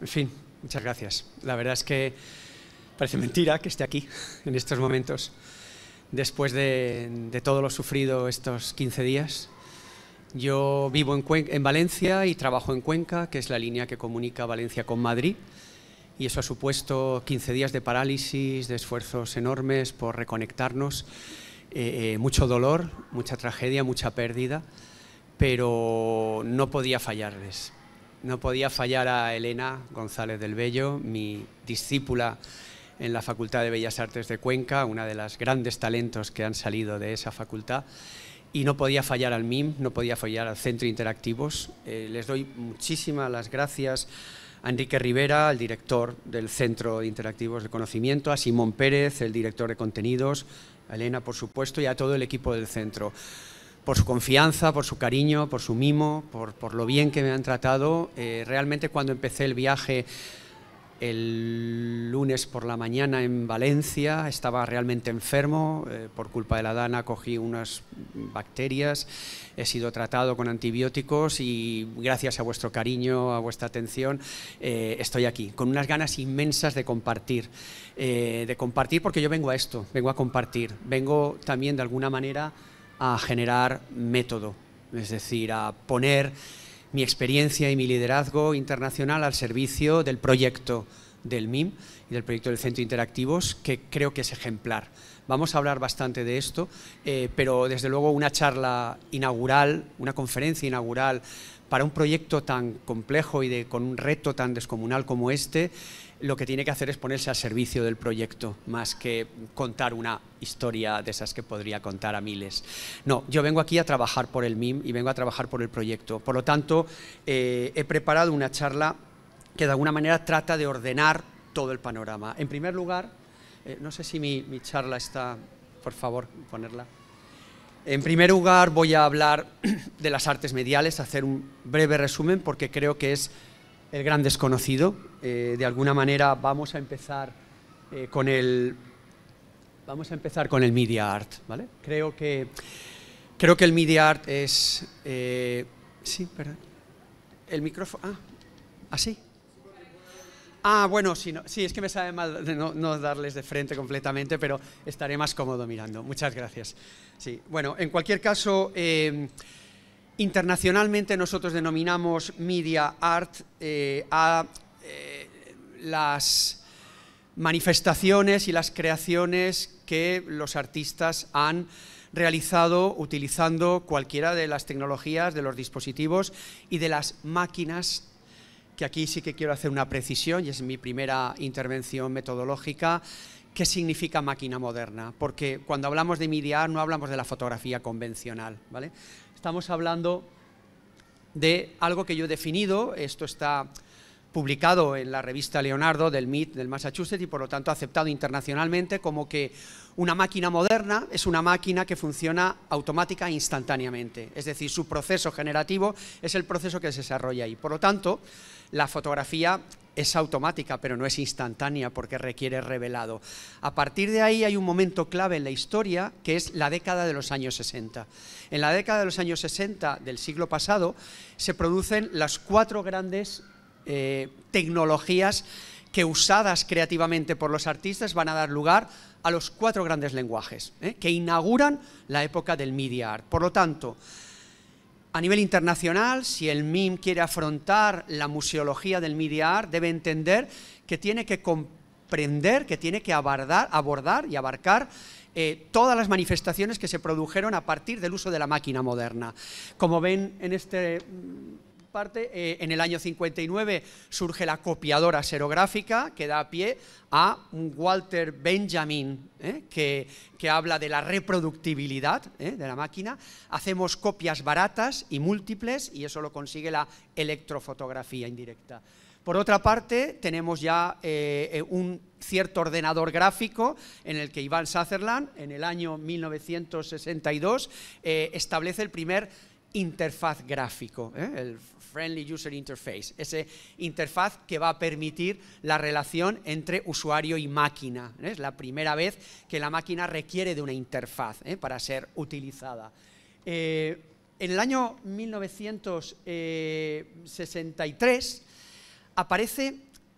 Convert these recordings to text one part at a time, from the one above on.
En fin, muchas gracias. La verdad es que parece mentira que esté aquí en estos momentos, después de, todo lo sufrido estos 15 días. Yo vivo en, Valencia y trabajo en Cuenca, que es la línea que comunica Valencia con Madrid. Y eso ha supuesto 15 días de parálisis, de esfuerzos enormes por reconectarnos, eh, eh, mucho dolor, mucha tragedia, mucha pérdida, pero no podía fallarles no podía fallar a Elena González del Bello, mi discípula en la Facultad de Bellas Artes de Cuenca, una de las grandes talentos que han salido de esa facultad. Y no podía fallar al MIM, no podía fallar al Centro Interactivos. Eh, les doy muchísimas las gracias a Enrique Rivera, el director del Centro Interactivos de Conocimiento, a Simón Pérez, el director de contenidos, a Elena, por supuesto, y a todo el equipo del centro por su confianza, por su cariño, por su mimo, por, por lo bien que me han tratado. Eh, realmente cuando empecé el viaje el lunes por la mañana en Valencia, estaba realmente enfermo, eh, por culpa de la dana cogí unas bacterias, he sido tratado con antibióticos y gracias a vuestro cariño, a vuestra atención, eh, estoy aquí, con unas ganas inmensas de compartir, de compartir porque yo vengo a esto, vengo a compartir, vengo también de alguna manera a generar método, es decir, a poner mi experiencia y mi liderazgo internacional al servicio del proyecto del MIM y del proyecto del Centro Interactivos, que creo que es ejemplar. Vamos a hablar bastante de esto, eh, pero desde luego una charla inaugural, una conferencia inaugural para un proyecto tan complejo y con un reto tan descomunal como este, lo que tiene que hacer es ponerse al servicio del proyecto, más que contar una historia de esas que podría contar a miles. No, yo vengo aquí a trabajar por el MIM y vengo a trabajar por el proyecto. Por lo tanto, eh, he preparado una charla que de alguna manera trata de ordenar todo el panorama. En primer lugar, eh, no sé si mi, mi charla está, por favor, ponerla. En primer lugar, voy a hablar de las artes mediales, hacer un breve resumen porque creo que es el gran desconocido. Eh, de alguna manera vamos a empezar eh, con el vamos a empezar con el media art, ¿vale? Creo que creo que el media art es eh, sí, perdón. El micrófono, ah, así. ¿ah, ah, bueno, sí, no, es que me sabe mal de no, no darles de frente completamente, pero estaré más cómodo mirando. Muchas gracias. Sí, bueno, en cualquier caso. Internacionalmente nosotros denominamos media art eh, a eh, las manifestaciones y las creaciones que los artistas han realizado utilizando cualquiera de las tecnologías, de los dispositivos y de las máquinas, que aquí sí que quiero hacer una precisión y es mi primera intervención metodológica, ¿qué significa máquina moderna? Porque cuando hablamos de media art no hablamos de la fotografía convencional, ¿vale? estamos hablando de algo que yo he definido, esto está publicado en la revista Leonardo del MIT del Massachusetts y por lo tanto aceptado internacionalmente como que una máquina moderna es una máquina que funciona automática e instantáneamente. Es decir, su proceso generativo es el proceso que se desarrolla ahí. Por lo tanto, la fotografía es automática, pero no es instantánea porque requiere revelado. A partir de ahí hay un momento clave en la historia que es la década de los años 60. En la década de los años 60 del siglo pasado se producen las cuatro grandes eh, tecnologías que usadas creativamente por los artistas van a dar lugar a los cuatro grandes lenguajes ¿eh? que inauguran la época del media art. Por lo tanto, a nivel internacional, si el MIM quiere afrontar la museología del media art, debe entender que tiene que comprender, que tiene que abordar, abordar y abarcar eh, todas las manifestaciones que se produjeron a partir del uso de la máquina moderna. Como ven en este eh, en el año 59 surge la copiadora serográfica que da pie a Walter Benjamin, eh, que, habla de la reproductibilidad eh, de la máquina. Hacemos copias baratas y múltiples y eso lo consigue la electrofotografía indirecta. Por otra parte, tenemos ya un cierto ordenador gráfico en el que Iván Sutherland, en el año 1962, establece el primer interfaz gráfico, Friendly User Interface, esa interfaz que va a permitir la relación entre usuario y máquina. ¿eh? Es la primera vez que la máquina requiere de una interfaz ¿eh? para ser utilizada. Eh, en el año 1963 aparece,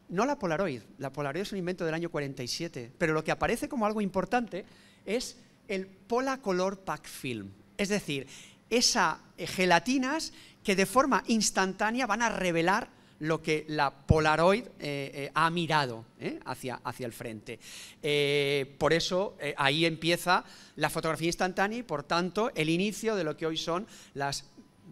no la Polaroid, la Polaroid es un invento del año 47, pero lo que aparece como algo importante es el Color Pack Film. Es decir, esa gelatinas que de forma instantánea van a revelar lo que la Polaroid eh, eh, ha mirado eh, hacia, hacia, el frente. por eso ahí empieza la fotografía instantánea y por tanto el inicio de lo que hoy son las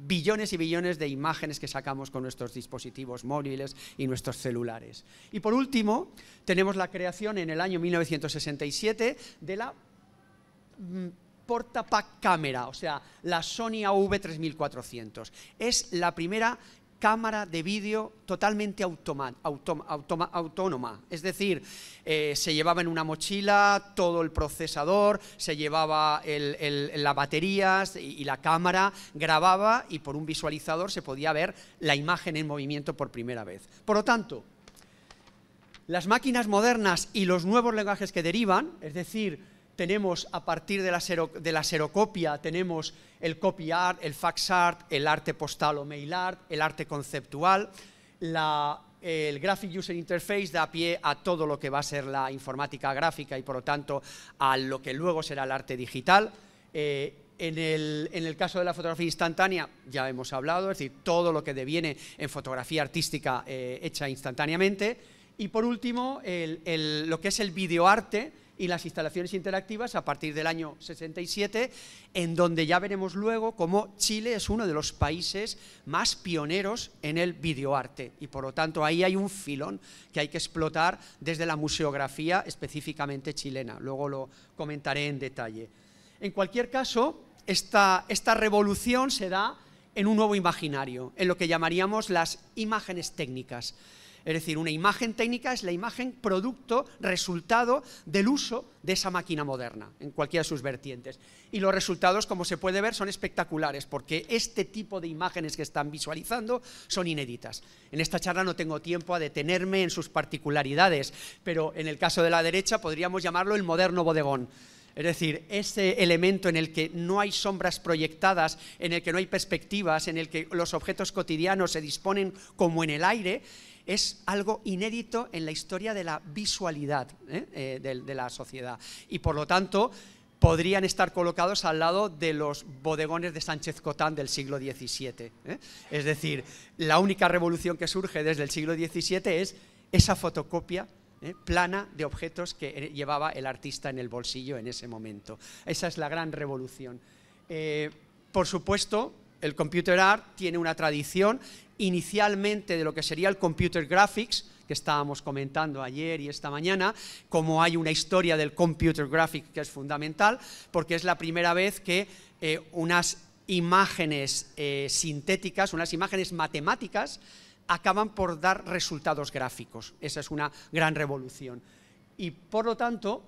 billones y billones de imágenes que sacamos con nuestros dispositivos móviles y nuestros celulares. Y por último, tenemos la creación en el año 1967 de la mm, portapack cámara, o sea, la Sony AV3400. Es la primera cámara de vídeo totalmente autónoma. Es decir, eh, se llevaba en una mochila todo el procesador, se llevaba el, las baterías y, la cámara grababa y por un visualizador se podía ver la imagen en movimiento por primera vez. Por lo tanto, las máquinas modernas y los nuevos lenguajes que derivan, es decir, tenemos a partir de la, serocopia, tenemos el copy art, el fax art, el arte postal o mail art, el arte conceptual, el Graphic User Interface da pie a todo lo que va a ser la informática gráfica y por lo tanto a lo que luego será el arte digital. Eh, en el, caso de la fotografía instantánea, ya hemos hablado, es decir, todo lo que deviene en fotografía artística eh, hecha instantáneamente. Y por último, lo que es el videoarte, y las instalaciones interactivas a partir del año 67, en donde ya veremos luego cómo Chile es uno de los países más pioneros en el videoarte. Y por lo tanto ahí hay un filón que hay que explotar desde la museografía específicamente chilena. Luego lo comentaré en detalle. En cualquier caso, esta, esta revolución se da en un nuevo imaginario, en lo que llamaríamos las imágenes técnicas. Es decir, una imagen técnica es la imagen producto, resultado del uso de esa máquina moderna, en cualquiera de sus vertientes. Y los resultados, como se puede ver, son espectaculares, porque este tipo de imágenes que están visualizando son inéditas. En esta charla no tengo tiempo a detenerme en sus particularidades, pero en el caso de la derecha podríamos llamarlo el moderno bodegón. Es decir, ese elemento en el que no hay sombras proyectadas, en el que no hay perspectivas, en el que los objetos cotidianos se disponen como en el aire, es algo inédito en la historia de la visualidad ¿eh? Eh, de, la sociedad. Y por lo tanto, podrían estar colocados al lado de los bodegones de Sánchez Cotán del siglo XVII. ¿eh? Es decir, la única revolución que surge desde el siglo XVII es esa fotocopia plana de objetos que er, llevaba el artista en el bolsillo en ese momento. Esa es la gran revolución. por supuesto, el computer art tiene una tradición inicialmente de lo que sería el computer graphics, que estábamos comentando ayer y esta mañana, como hay una historia del computer graphics que es fundamental, porque es la primera vez que eh, unas imágenes eh, sintéticas, unas imágenes matemáticas, acaban por dar resultados gráficos. Esa es una gran revolución. Y por lo tanto,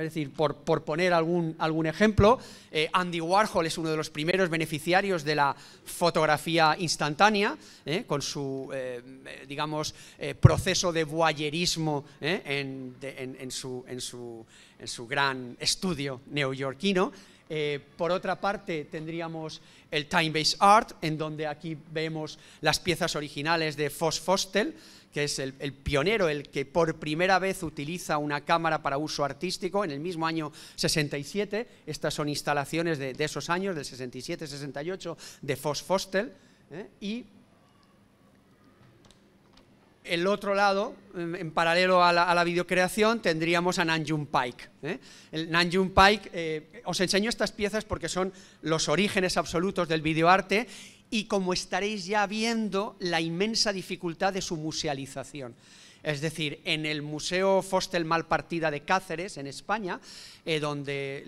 es decir, por, por poner algún, algún ejemplo, eh, Andy Warhol es uno de los primeros beneficiarios de la fotografía instantánea, eh, con su, eh, digamos, proceso de voyerismo en, su, en, su, gran estudio neoyorquino. por otra parte, tendríamos el time-based art, en donde aquí vemos las piezas originales de Foss Fostel, que es el, pionero, el que por primera vez utiliza una cámara para uso artístico en el mismo año 67. Estas son instalaciones de, esos años, del 67-68, de Foss Fostel. ¿eh? Y el otro lado, en paralelo a la, videocreación, tendríamos a Nanjun Pike. ¿eh? El Nanjun Pike, eh, os enseño estas piezas porque son los orígenes absolutos del videoarte y como estaréis ya viendo, la inmensa dificultad de su musealización. Es decir, en el Museo Fostel Malpartida de Cáceres, en España, eh, donde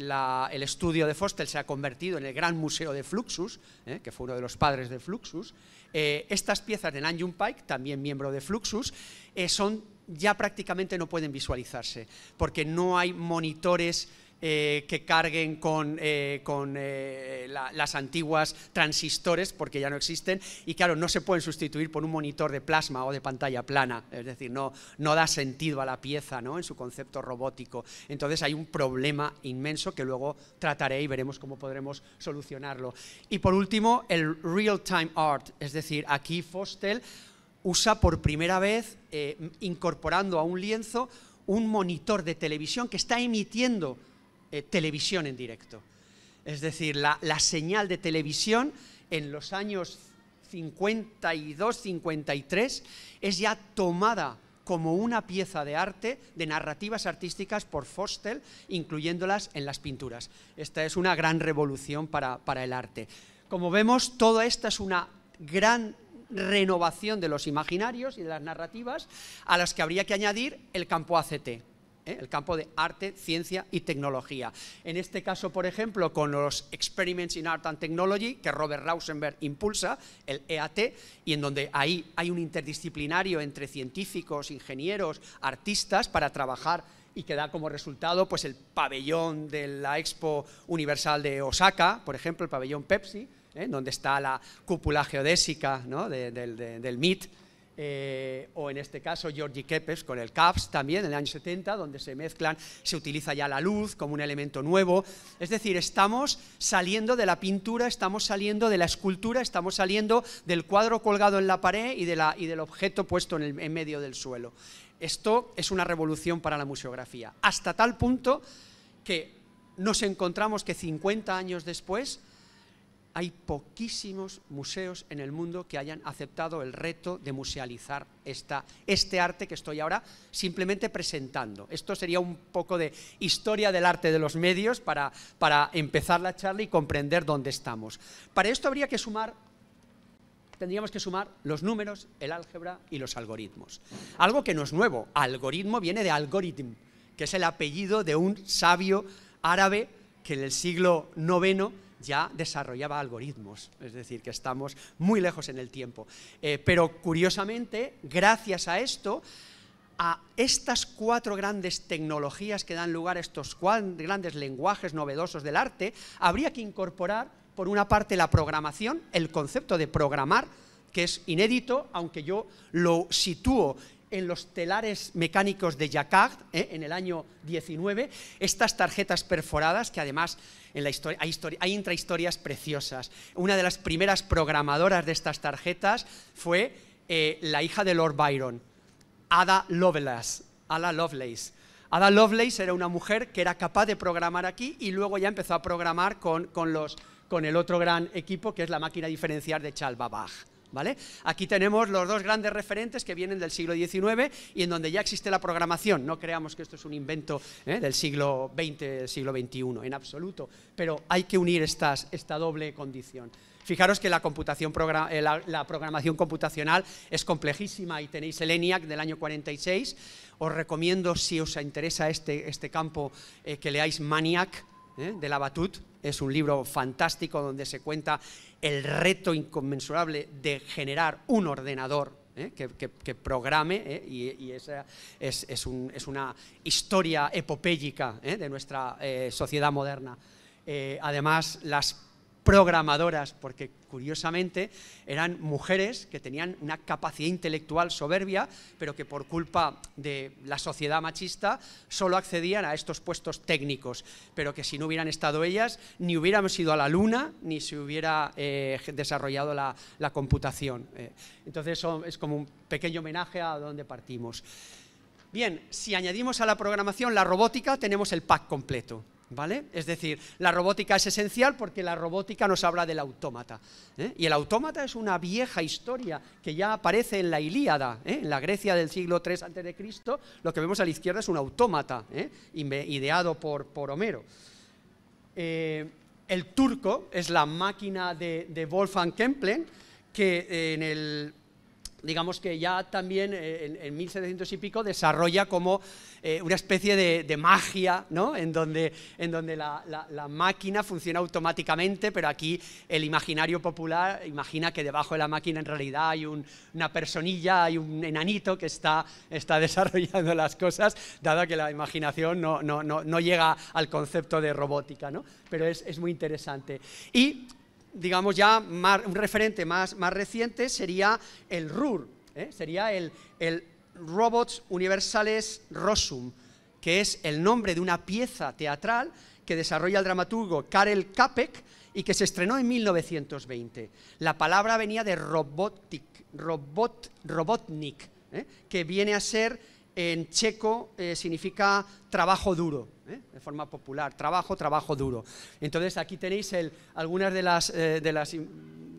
el estudio de Fostel se ha convertido en el gran museo de Fluxus, eh, que fue uno de los padres de Fluxus, eh, estas piezas de Nanjum Pike, también miembro de Fluxus, son ya prácticamente no pueden visualizarse, porque no hay monitores eh, que carguen con, eh, eh, las antiguas transistores, porque ya no existen, y claro, no se pueden sustituir por un monitor de plasma o de pantalla plana, es decir, no, no da sentido a la pieza en su concepto robótico. Entonces hay un problema inmenso que luego trataré y veremos cómo podremos solucionarlo. Y por último, el real-time art, es decir, aquí Fostel usa por primera vez, incorporando a un lienzo, un monitor de televisión que está emitiendo eh, televisión en directo. Es decir, la, señal de televisión en los años 52, 53 es ya tomada como una pieza de arte de narrativas artísticas por Fostel, incluyéndolas en las pinturas. Esta es una gran revolución para, para el arte. Como vemos, toda esta es una gran renovación de los imaginarios y de las narrativas a las que habría que añadir el campo ACT, ¿eh? el campo de arte, ciencia y tecnología. En este caso, por ejemplo, con los Experiments in Art and Technology, que Robert Rauschenberg impulsa, el EAT, y en donde ahí hay un interdisciplinario entre científicos, ingenieros, artistas, para trabajar y que da como resultado pues, el pabellón de la Expo Universal de Osaka, por ejemplo, el pabellón Pepsi, ¿eh? donde está la cúpula geodésica del MIT, eh, o en este caso Georgi Kepes con el CAPS también en el año 70, donde se mezclan, se utiliza ya la luz como un elemento nuevo. Es decir, estamos saliendo de la pintura, estamos saliendo de la escultura, estamos saliendo del cuadro colgado en la pared y, del objeto puesto en, en medio del suelo. Esto es una revolución para la museografía, hasta tal punto que nos encontramos que 50 años después hay poquísimos museos en el mundo que hayan aceptado el reto de musealizar esta, este arte que estoy ahora simplemente presentando. Esto sería un poco de historia del arte de los medios para, para empezar la charla y comprender dónde estamos. Para esto habría que sumar tendríamos que sumar los números, el álgebra y los algoritmos. Algo que no es nuevo, algoritmo viene de algoritm, que es el apellido de un sabio árabe que en el siglo IX ya desarrollaba algoritmos, es decir, que estamos muy lejos en el tiempo. Eh, pero curiosamente, gracias a esto, a estas cuatro grandes tecnologías que dan lugar a estos cuatro grandes lenguajes novedosos del arte, habría que incorporar, por una parte, la programación, el concepto de programar, que es inédito, aunque yo lo sitúo en los telares mecánicos de Jacquard ¿eh? en el año 19, estas tarjetas perforadas que además en historia, hay, intrahistorias preciosas. Una de las primeras programadoras de estas tarjetas fue eh, la hija de Lord Byron, Ada Lovelace. Ada Lovelace. Ada Lovelace era una mujer que era capaz de programar aquí y luego ya empezó a programar con, con, el otro gran equipo que es la máquina diferencial de Babbage. Aquí tenemos los dos grandes referentes que vienen del siglo XIX y en donde ya existe la programación. No creamos que esto es un invento ¿eh? del siglo XX, del siglo XXI, en absoluto, pero hay que unir esta doble condición. Fijaros que la, computación eh, programación computacional es complejísima y tenéis el ENIAC del año 46. Os recomiendo, si os interesa este, este campo, eh, que leáis Maniac, de La Batut. Es un libro fantástico donde se cuenta el reto inconmensurable de generar un ordenador ¿eh? Que, programe, ¿eh? y, esa es, una historia epopélica ¿eh? de nuestra sociedad moderna. además, las programadoras, porque curiosamente eran mujeres que tenían una capacidad intelectual soberbia, pero que por culpa de la sociedad machista solo accedían a estos puestos técnicos, pero que si no hubieran estado ellas, ni hubiéramos ido a la luna, ni se hubiera eh, desarrollado la, computación. Eh, entonces eso es como un pequeño homenaje a donde partimos. Bien, si añadimos a la programación la robótica, tenemos el pack completo. ¿Vale? Es decir, la robótica es esencial porque la robótica nos habla del autómata. ¿eh? Y el autómata es una vieja historia que ya aparece en la Ilíada, ¿eh? en la Grecia del siglo III a.C. Lo que vemos a la izquierda es un autómata, ¿eh? ideado por, por Homero. el turco es la máquina de, de Wolfgang Kempelen, que en el digamos que ya también en 1700 y pico desarrolla como eh, una especie de, magia, ¿no? En donde, en donde la, máquina funciona automáticamente, pero aquí el imaginario popular imagina que debajo de la máquina en realidad hay una personilla, hay un enanito que está, está desarrollando las cosas, dado que la imaginación no, no, llega al concepto de robótica, ¿no? Pero es, muy interesante. Y digamos ya un referente más, más reciente sería el RUR, ¿eh? sería el, el Robots Universales Rosum, que es el nombre de una pieza teatral que desarrolla el dramaturgo Karel Capek y que se estrenó en 1920. La palabra venía de robotic, robot, robotnik, ¿eh? que viene a ser en checo eh, significa trabajo duro, ¿eh? de forma popular, trabajo, trabajo duro. Entonces aquí tenéis el, algunas de las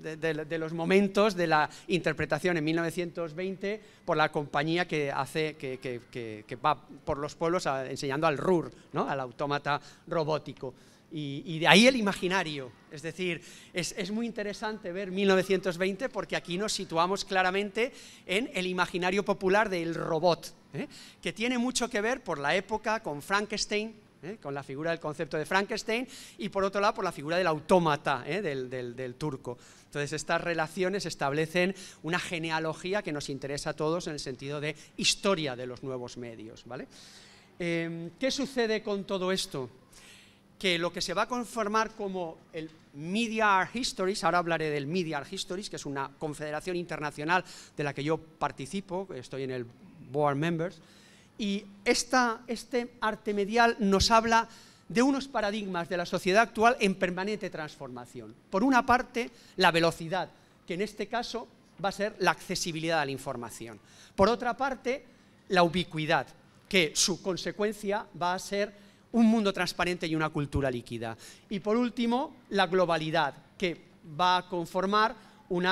de, los momentos de la interpretación en 1920 por la compañía que, hace, que, va por los pueblos enseñando al RUR, ¿no? al autómata robótico. Y, de ahí el imaginario. Es decir, es, muy interesante ver 1920 porque aquí nos situamos claramente en el imaginario popular del robot, ¿eh? que tiene mucho que ver por la época con Frankenstein, ¿eh? con la figura del concepto de Frankenstein y por otro lado por la figura del autómata ¿eh? del, del, turco. Entonces, estas relaciones establecen una genealogía que nos interesa a todos en el sentido de historia de los nuevos medios. ¿vale? Em, ¿Qué sucede con todo esto? Que lo que se va a conformar como el Media Art Histories, ahora hablaré del Media Art Histories, que es una confederación internacional de la que yo participo, estoy en el Board Members, y esta, este arte medial nos habla de unos paradigmas de la sociedad actual en permanente transformación. Por una parte, la velocidad, que en este caso va a ser la accesibilidad a la información. Por otra parte, la ubicuidad, que su consecuencia va a ser un mundo transparente y una cultura líquida. Y por último, la globalidad, que va a conformar un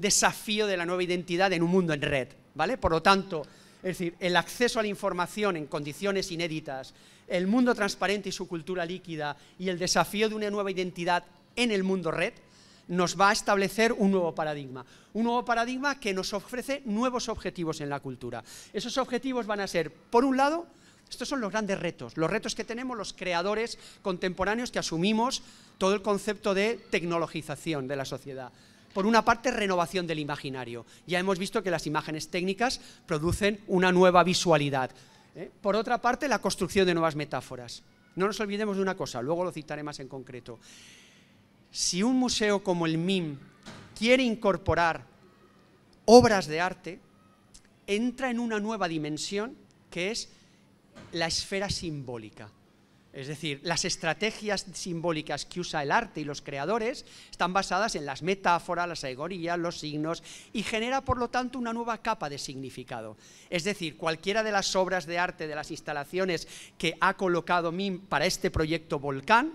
desafío de la nueva identidad en un mundo en red. ¿vale? Por lo tanto, es decir, el acceso a la información en condiciones inéditas, el mundo transparente y su cultura líquida y el desafío de una nueva identidad en el mundo red nos va a establecer un nuevo paradigma. Un nuevo paradigma que nos ofrece nuevos objetivos en la cultura. Esos objetivos van a ser, por un lado, estos son los grandes retos, los retos que tenemos los creadores contemporáneos que asumimos todo el concepto de tecnologización de la sociedad por una parte, renovación del imaginario. Ya hemos visto que las imágenes técnicas producen una nueva visualidad. ¿eh? Por otra parte, la construcción de nuevas metáforas. No nos olvidemos de una cosa, luego lo citaré más en concreto. Si un museo como el MIM quiere incorporar obras de arte, entra en una nueva dimensión que es la esfera simbólica. Es decir, las estrategias simbólicas que usa el arte y los creadores están basadas en las metáforas, las alegorías, los signos y genera, por lo tanto, una nueva capa de significado. Es decir, cualquiera de las obras de arte, de las instalaciones que ha colocado MIM para este proyecto Volcán,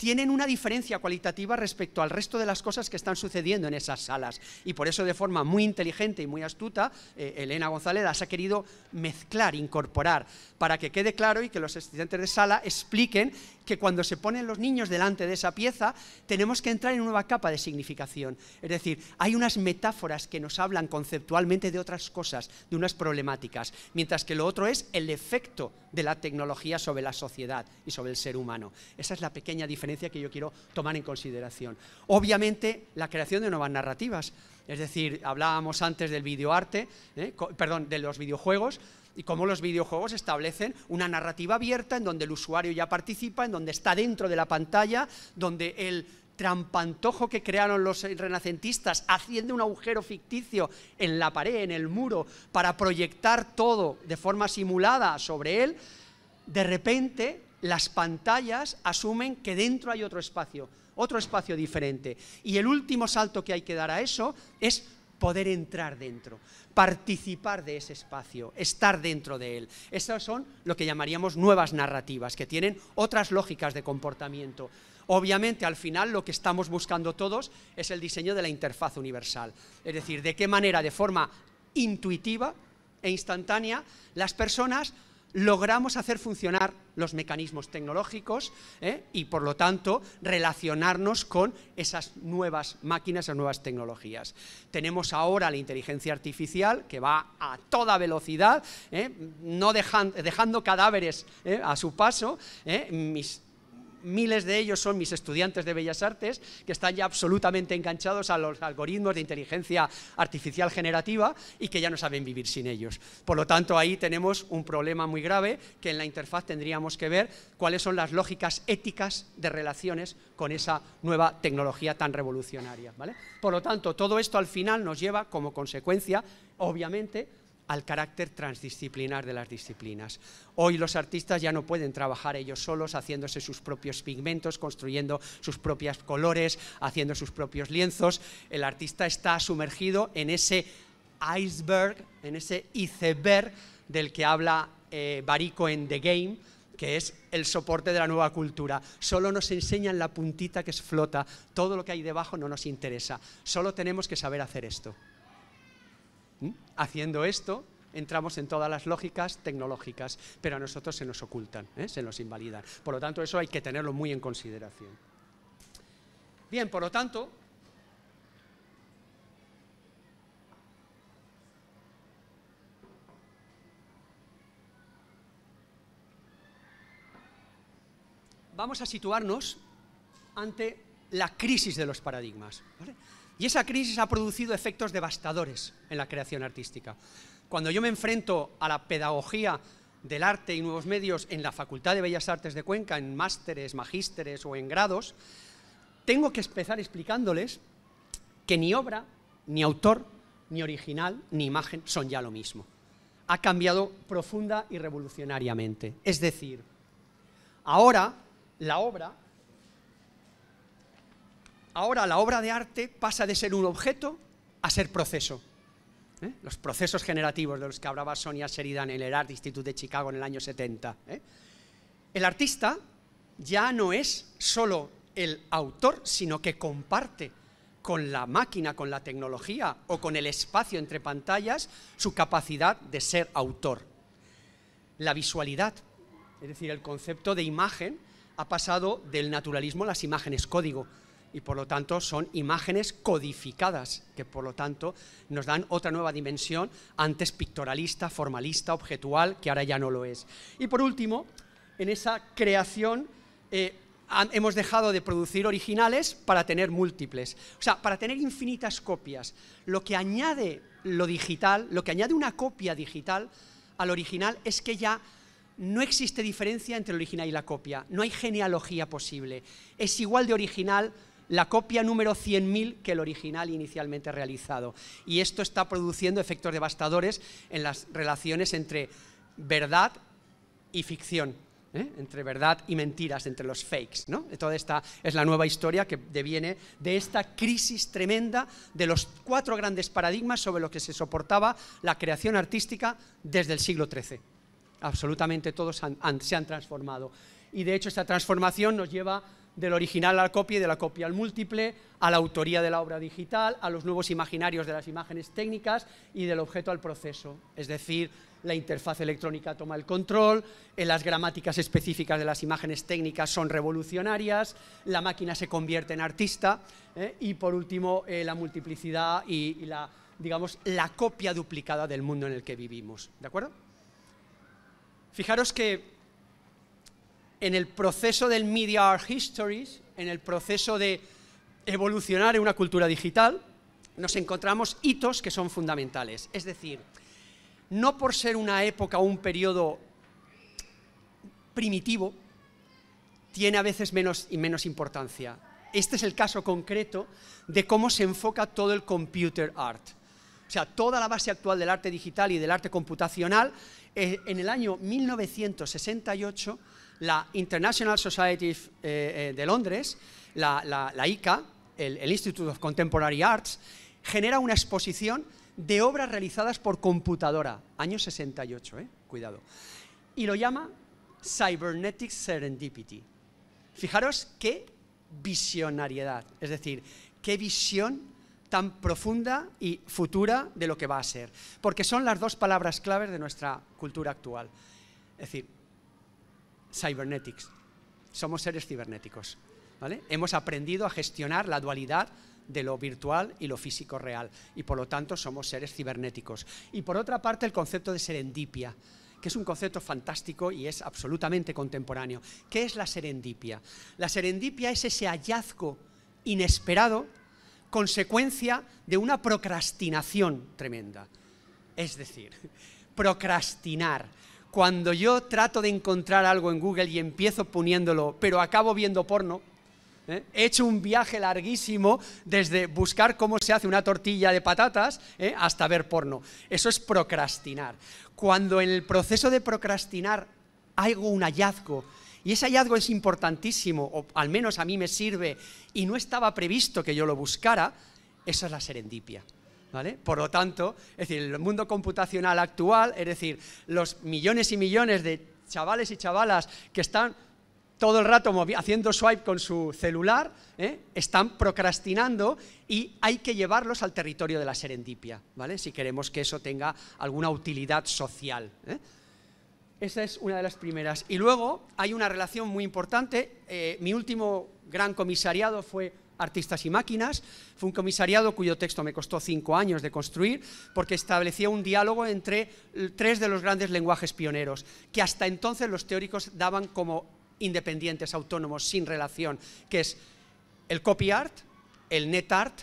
tienen una diferencia cualitativa respecto al resto de las cosas que están sucediendo en esas salas. Y por eso de forma muy inteligente y muy astuta, eh, Elena González las ha querido mezclar, incorporar, para que quede claro y que los estudiantes de sala expliquen que cuando se ponen los niños delante de esa pieza, tenemos que entrar en una nueva capa de significación. Es decir, hay unas metáforas que nos hablan conceptualmente de otras cosas, de unas problemáticas, mientras que lo otro es el efecto de la tecnología sobre la sociedad y sobre el ser humano. Esa es la pequeña diferencia que yo quiero tomar en consideración. Obviamente, la creación de nuevas narrativas. Es decir, hablábamos antes del videoarte, ¿eh? perdón, de los videojuegos, y cómo los videojuegos establecen una narrativa abierta en donde el usuario ya participa, en donde está dentro de la pantalla, donde el trampantojo que crearon los renacentistas haciendo un agujero ficticio en la pared, en el muro, para proyectar todo de forma simulada sobre él, de repente las pantallas asumen que dentro hay otro espacio, otro espacio diferente. Y el último salto que hay que dar a eso es poder entrar dentro, participar de ese espacio, estar dentro de él. Esas son lo que llamaríamos nuevas narrativas, que tienen otras lógicas de comportamiento. Obviamente, al final lo que estamos buscando todos es el diseño de la interfaz universal, es decir, de qué manera, de forma intuitiva e instantánea, las personas logramos hacer funcionar los mecanismos tecnológicos ¿eh? y, por lo tanto, relacionarnos con esas nuevas máquinas, o nuevas tecnologías. Tenemos ahora la inteligencia artificial que va a toda velocidad, ¿eh? no dejando cadáveres ¿eh? a su paso miles de ellos son mis estudiantes de Bellas Artes, que están ya absolutamente enganchados a los algoritmos de inteligencia artificial generativa y que ya no saben vivir sin ellos. Por lo tanto, ahí tenemos un problema muy grave que en la interfaz tendríamos que ver cuáles son las lógicas éticas de relaciones con esa nueva tecnología tan revolucionaria. ¿vale? Por lo tanto, todo esto al final nos lleva como consecuencia, obviamente, al carácter transdisciplinar de las disciplinas. Hoy los artistas ya no pueden trabajar ellos solos haciéndose sus propios pigmentos, construyendo sus propios colores, haciendo sus propios lienzos. El artista está sumergido en ese iceberg, en ese iceberg del que habla eh, Barico en The Game, que es el soporte de la nueva cultura. Solo nos enseñan la puntita que flota, todo lo que hay debajo no nos interesa. Solo tenemos que saber hacer esto. Haciendo esto, entramos en todas las lógicas tecnológicas, pero a nosotros se nos ocultan, ¿eh? se nos invalidan. Por lo tanto, eso hay que tenerlo muy en consideración. Bien, por lo tanto, vamos a situarnos ante la crisis de los paradigmas. Y esa crisis ha producido efectos devastadores en la creación artística. Cuando yo me enfrento a la pedagogía del arte y nuevos medios en la Facultad de Bellas Artes de Cuenca, en másteres, magísteres o en grados, tengo que empezar explicándoles que ni obra, ni autor, ni original, ni imagen son ya lo mismo. Ha cambiado profunda y revolucionariamente. Es decir, ahora la obra ahora la obra de arte pasa de ser un objeto a ser proceso. ¿Eh? Los procesos generativos de los que hablaba Sonia Sheridan en el Art Institute de Chicago en el año 70. ¿eh? El artista ya no es solo el autor, sino que comparte con la máquina, con la tecnología o con el espacio entre pantallas su capacidad de ser autor. La visualidad, es decir, el concepto de imagen, ha pasado del naturalismo a las imágenes código y por lo tanto son imágenes codificadas que por lo tanto nos dan otra nueva dimensión, antes pictoralista, formalista, objetual, que ahora ya no lo es. Y por último, en esa creación eh, hemos dejado de producir originales para tener múltiples, o sea, para tener infinitas copias. Lo que añade lo digital, lo que añade una copia digital al original es que ya no existe diferencia entre el original y la copia, no hay genealogía posible. Es igual de original la copia número 100.000 que el original inicialmente realizado. Y esto está produciendo efectos devastadores en las relaciones entre verdad y ficción. ¿eh? entre verdad y mentiras, entre los fakes. ¿no? Toda esta es la nueva historia que deviene de esta crisis tremenda de los cuatro grandes paradigmas sobre los que se soportaba la creación artística desde el siglo XIII. Absolutamente todos se han transformado. Y de hecho esta transformación nos lleva del original la copia y de la copia al múltiple, a la autoría de la obra digital, a los nuevos imaginarios de las imágenes técnicas y del objeto al proceso. Es decir, la interfaz electrónica toma el control, eh, las gramáticas específicas de las imágenes técnicas son revolucionarias, la máquina se convierte en artista eh, y, por último, eh, la multiplicidad y, la, digamos, la copia duplicada del mundo en el que vivimos. ¿De acuerdo? Fijaros que en el proceso del Media Art Histories, en el proceso de evolucionar en una cultura digital, nos encontramos hitos que son fundamentales. Es decir, no por ser una época o un periodo primitivo, tiene a veces menos y menos importancia. Este es el caso concreto de cómo se enfoca todo el computer art. O sea, toda la base actual del arte digital y del arte computacional, eh, en el año 1968 la International Society eh, eh, de Londres, la, ICA, el, Institute of Contemporary Arts, genera una exposición de obras realizadas por computadora, año 68, eh, cuidado, y lo llama Cybernetic Serendipity. Fijaros qué visionariedad, es decir, qué visión tan profunda y futura de lo que va a ser, porque son las dos palabras claves de nuestra cultura actual. Es decir, cybernetics. Somos seres cibernéticos. ¿vale? Hemos aprendido a gestionar la dualidad de lo virtual y lo físico real. Y por lo tanto somos seres cibernéticos. Y por otra parte el concepto de serendipia que es un concepto fantástico y es absolutamente contemporáneo. ¿Qué es la serendipia? La serendipia es ese hallazgo inesperado, consecuencia de una procrastinación tremenda. Es decir, procrastinar, cuando yo trato de encontrar algo en Google y empiezo poniéndolo, pero acabo viendo porno, ¿eh? he hecho un viaje larguísimo desde buscar cómo se hace una tortilla de patatas ¿eh? hasta ver porno. Eso es procrastinar. Cuando en el proceso de procrastinar hago un hallazgo, y ese hallazgo es importantísimo, o al menos a mí me sirve, y no estaba previsto que yo lo buscara, eso es la serendipia. Por lo tanto, es el mundo computacional actual, es decir, los millones y millones de chavales y chavalas que están todo el rato haciendo swipe con su celular, ¿eh? están procrastinando y hay que llevarlos al territorio de la serendipia, ¿vale? si queremos que eso tenga alguna utilidad social. ¿eh? Esa es una de las primeras. Y luego hay una relación muy importante. Eh, mi último gran comisariado fue Artistas y Máquinas. Fue un comisariado cuyo texto me costó cinco años de construir porque establecía un diálogo entre tres de los grandes lenguajes pioneros que hasta entonces los teóricos daban como independientes, autónomos, sin relación, que es el copy art, el net art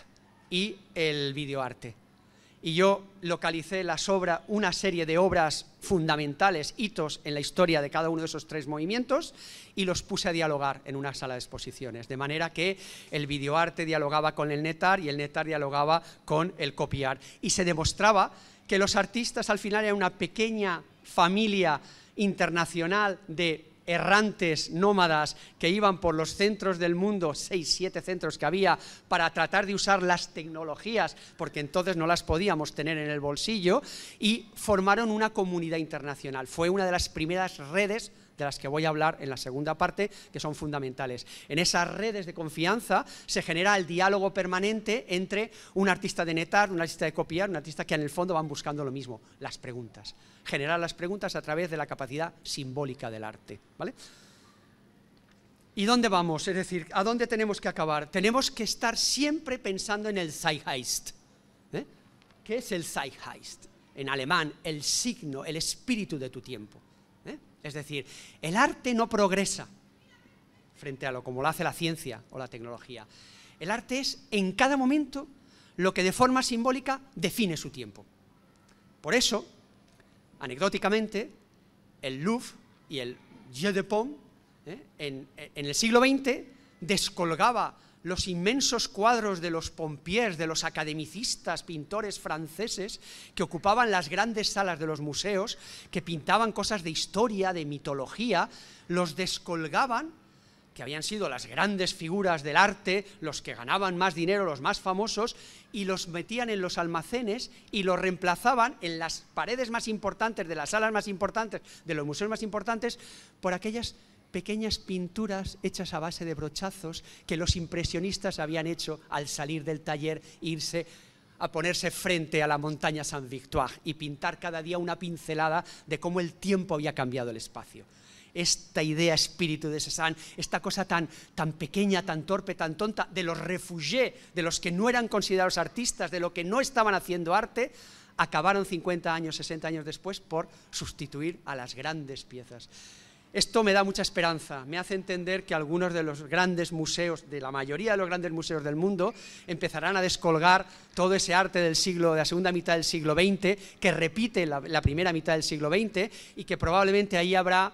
y el videoarte y yo localicé las obras, una serie de obras fundamentales, hitos en la historia de cada uno de esos tres movimientos, y los puse a dialogar en una sala de exposiciones. De manera que el videoarte dialogaba con el netar y el netar dialogaba con el copiar. Y se demostraba que los artistas al final eran una pequeña familia internacional de errantes, nómadas, que iban por los centros del mundo, seis, siete centros que había, para tratar de usar las tecnologías, porque entonces no las podíamos tener en el bolsillo, y formaron una comunidad internacional. Fue una de las primeras redes de las que voy a hablar en la segunda parte, que son fundamentales. En esas redes de confianza se genera el diálogo permanente entre un artista de netar, un artista de copiar, un artista que en el fondo van buscando lo mismo, las preguntas. Generar las preguntas a través de la capacidad simbólica del arte. ¿vale? ¿Y dónde vamos? Es decir, ¿a dónde tenemos que acabar? Tenemos que estar siempre pensando en el Zeitgeist. ¿eh? ¿Qué es el Zeitgeist? En alemán, el signo, el espíritu de tu tiempo. Es decir, el arte no progresa frente a lo como lo hace la ciencia o la tecnología. El arte es en cada momento lo que de forma simbólica define su tiempo. Por eso, anecdóticamente, el Louvre y el Jeu de Pont ¿eh? en, en el siglo XX descolgaba los inmensos cuadros de los pompiers, de los academicistas, pintores franceses que ocupaban las grandes salas de los museos, que pintaban cosas de historia, de mitología, los descolgaban, que habían sido las grandes figuras del arte, los que ganaban más dinero, los más famosos, y los metían en los almacenes y los reemplazaban en las paredes más importantes, de las salas más importantes, de los museos más importantes, por aquellas pequeñas pinturas hechas a base de brochazos que los impresionistas habían hecho al salir del taller irse a ponerse frente a la montaña San Victoire y pintar cada día una pincelada de cómo el tiempo había cambiado el espacio. Esta idea espíritu de Cézanne, esta cosa tan, tan pequeña, tan torpe, tan tonta, de los refugiés, de los que no eran considerados artistas, de los que no estaban haciendo arte, acabaron 50 años, 60 años después por sustituir a las grandes piezas. Esto me da mucha esperanza, me hace entender que algunos de los grandes museos, de la mayoría de los grandes museos del mundo, empezarán a descolgar todo ese arte del siglo, de la segunda mitad del siglo XX, que repite la, primera mitad del siglo XX y que probablemente ahí habrá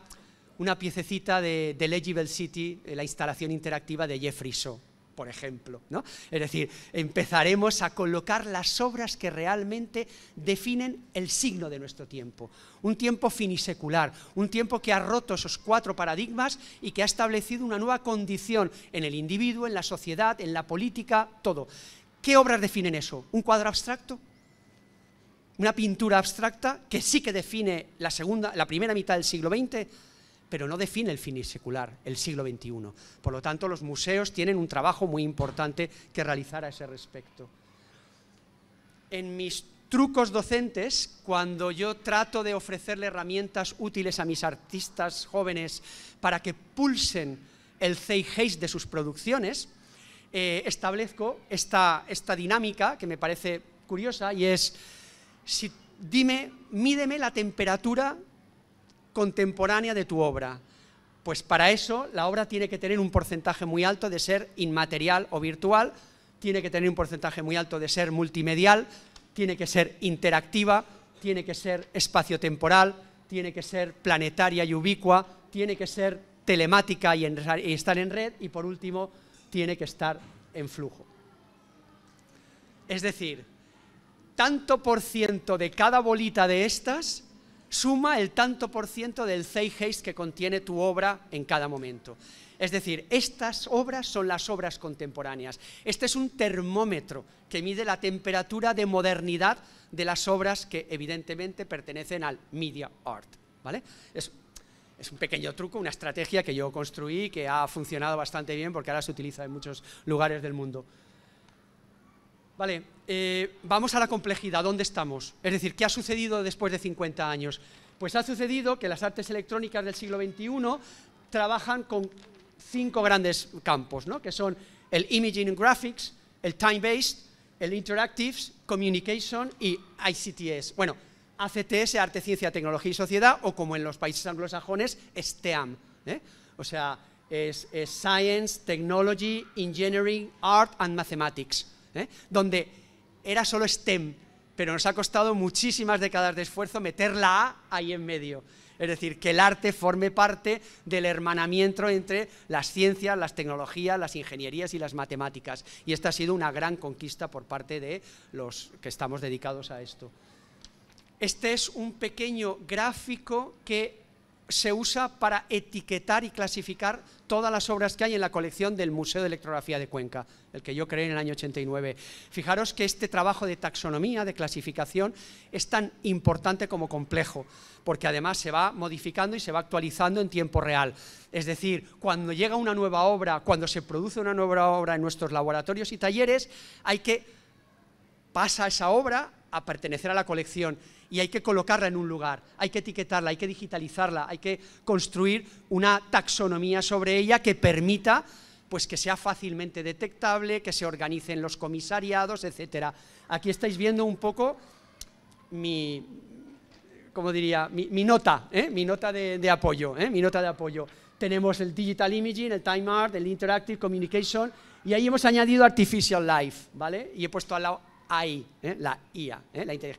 una piececita de, de Legible City, eh, la instalación interactiva de Jeffrey Shaw por ejemplo. ¿no? Es decir, empezaremos a colocar las obras que realmente definen el signo de nuestro tiempo. Un tiempo finisecular, un tiempo que ha roto esos cuatro paradigmas y que ha establecido una nueva condición en el individuo, en la sociedad, en la política, todo. ¿Qué obras definen eso? ¿Un cuadro abstracto? ¿Una pintura abstracta que sí que define la, segunda, la primera mitad del siglo XX? pero no define el fin secular, el siglo XXI. Por lo tanto, los museos tienen un trabajo muy importante que realizar a ese respecto. En mis trucos docentes, cuando yo trato de ofrecerle herramientas útiles a mis artistas jóvenes para que pulsen el Zeitgeist de sus producciones, eh, establezco esta, esta dinámica que me parece curiosa y es, si, dime, mídeme la temperatura contemporánea de tu obra. Pues para eso la obra tiene que tener un porcentaje muy alto de ser inmaterial o virtual, tiene que tener un porcentaje muy alto de ser multimedial, tiene que ser interactiva, tiene que ser espaciotemporal, tiene que ser planetaria y ubicua, tiene que ser telemática y, y estar en red y por último tiene que estar en flujo. Es decir, tanto por ciento de cada bolita de estas suma el tanto por ciento del zeitgeist que contiene tu obra en cada momento. Es decir, estas obras son las obras contemporáneas. Este es un termómetro que mide la temperatura de modernidad de las obras que evidentemente pertenecen al media art. ¿vale? Es, es un pequeño truco, una estrategia que yo construí que ha funcionado bastante bien porque ahora se utiliza en muchos lugares del mundo. Vale, eh, vamos a la complejidad, ¿dónde estamos? Es decir, ¿qué ha sucedido después de 50 años? Pues ha sucedido que las artes electrónicas del siglo XXI trabajan con cinco grandes campos, ¿no? que son el Imaging and Graphics, el Time-Based, el Interactives, Communication y ICTS. Bueno, ACTS, Arte, Ciencia, Tecnología y Sociedad, o como en los países anglosajones, STEAM. ¿eh? O sea, es, Science, Technology, Engineering, Art and Mathematics, ¿eh? donde era solo STEM, pero nos ha costado muchísimas décadas de esfuerzo meter la A ahí en medio. Es decir, que el arte forme parte del hermanamiento entre las ciencias, las tecnologías, las ingenierías y las matemáticas. Y esta ha sido una gran conquista por parte de los que estamos dedicados a esto. Este es un pequeño gráfico que se usa para etiquetar y clasificar todas las obras que hay en la colección del Museo de Electrografía de Cuenca, el que yo creé en el año 89. Fijaros que este trabajo de taxonomía, de clasificación, es tan importante como complejo, porque además se va modificando y se va actualizando en tiempo real. Es decir, cuando llega una nueva obra, cuando se produce una nueva obra en nuestros laboratorios y talleres, hay que pasa esa obra a pertenecer a la colección y hay que colocarla en un lugar, hay que etiquetarla, hay que digitalizarla, hay que construir una taxonomía sobre ella que permita pues que sea fácilmente detectable, que se organicen los comisariados, etc. Aquí estáis viendo un poco mi, diría, mi, nota, ¿eh? mi nota de, apoyo, ¿eh? mi nota de apoyo. Tenemos el Digital Imaging, el Time Art, el Interactive Communication, y ahí hemos añadido Artificial Life, ¿vale? Y he puesto al lado ¿eh? la IA, ¿eh?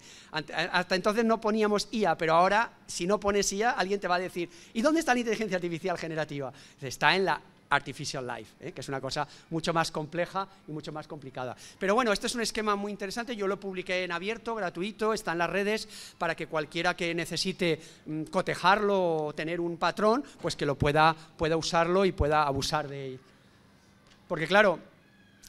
Hasta entonces no poníamos IA, pero ahora si no pones IA, alguien te va a decir, ¿y dónde está la inteligencia artificial generativa? Está en la Artificial Life, ¿eh? que es una cosa mucho más compleja y mucho más complicada. Pero bueno, este es un esquema muy interesante, yo lo publiqué en abierto, gratuito, está en las redes, para que cualquiera que necesite mm, cotejarlo o tener un patrón, pues que lo pueda, pueda usarlo y pueda abusar de él. Porque claro,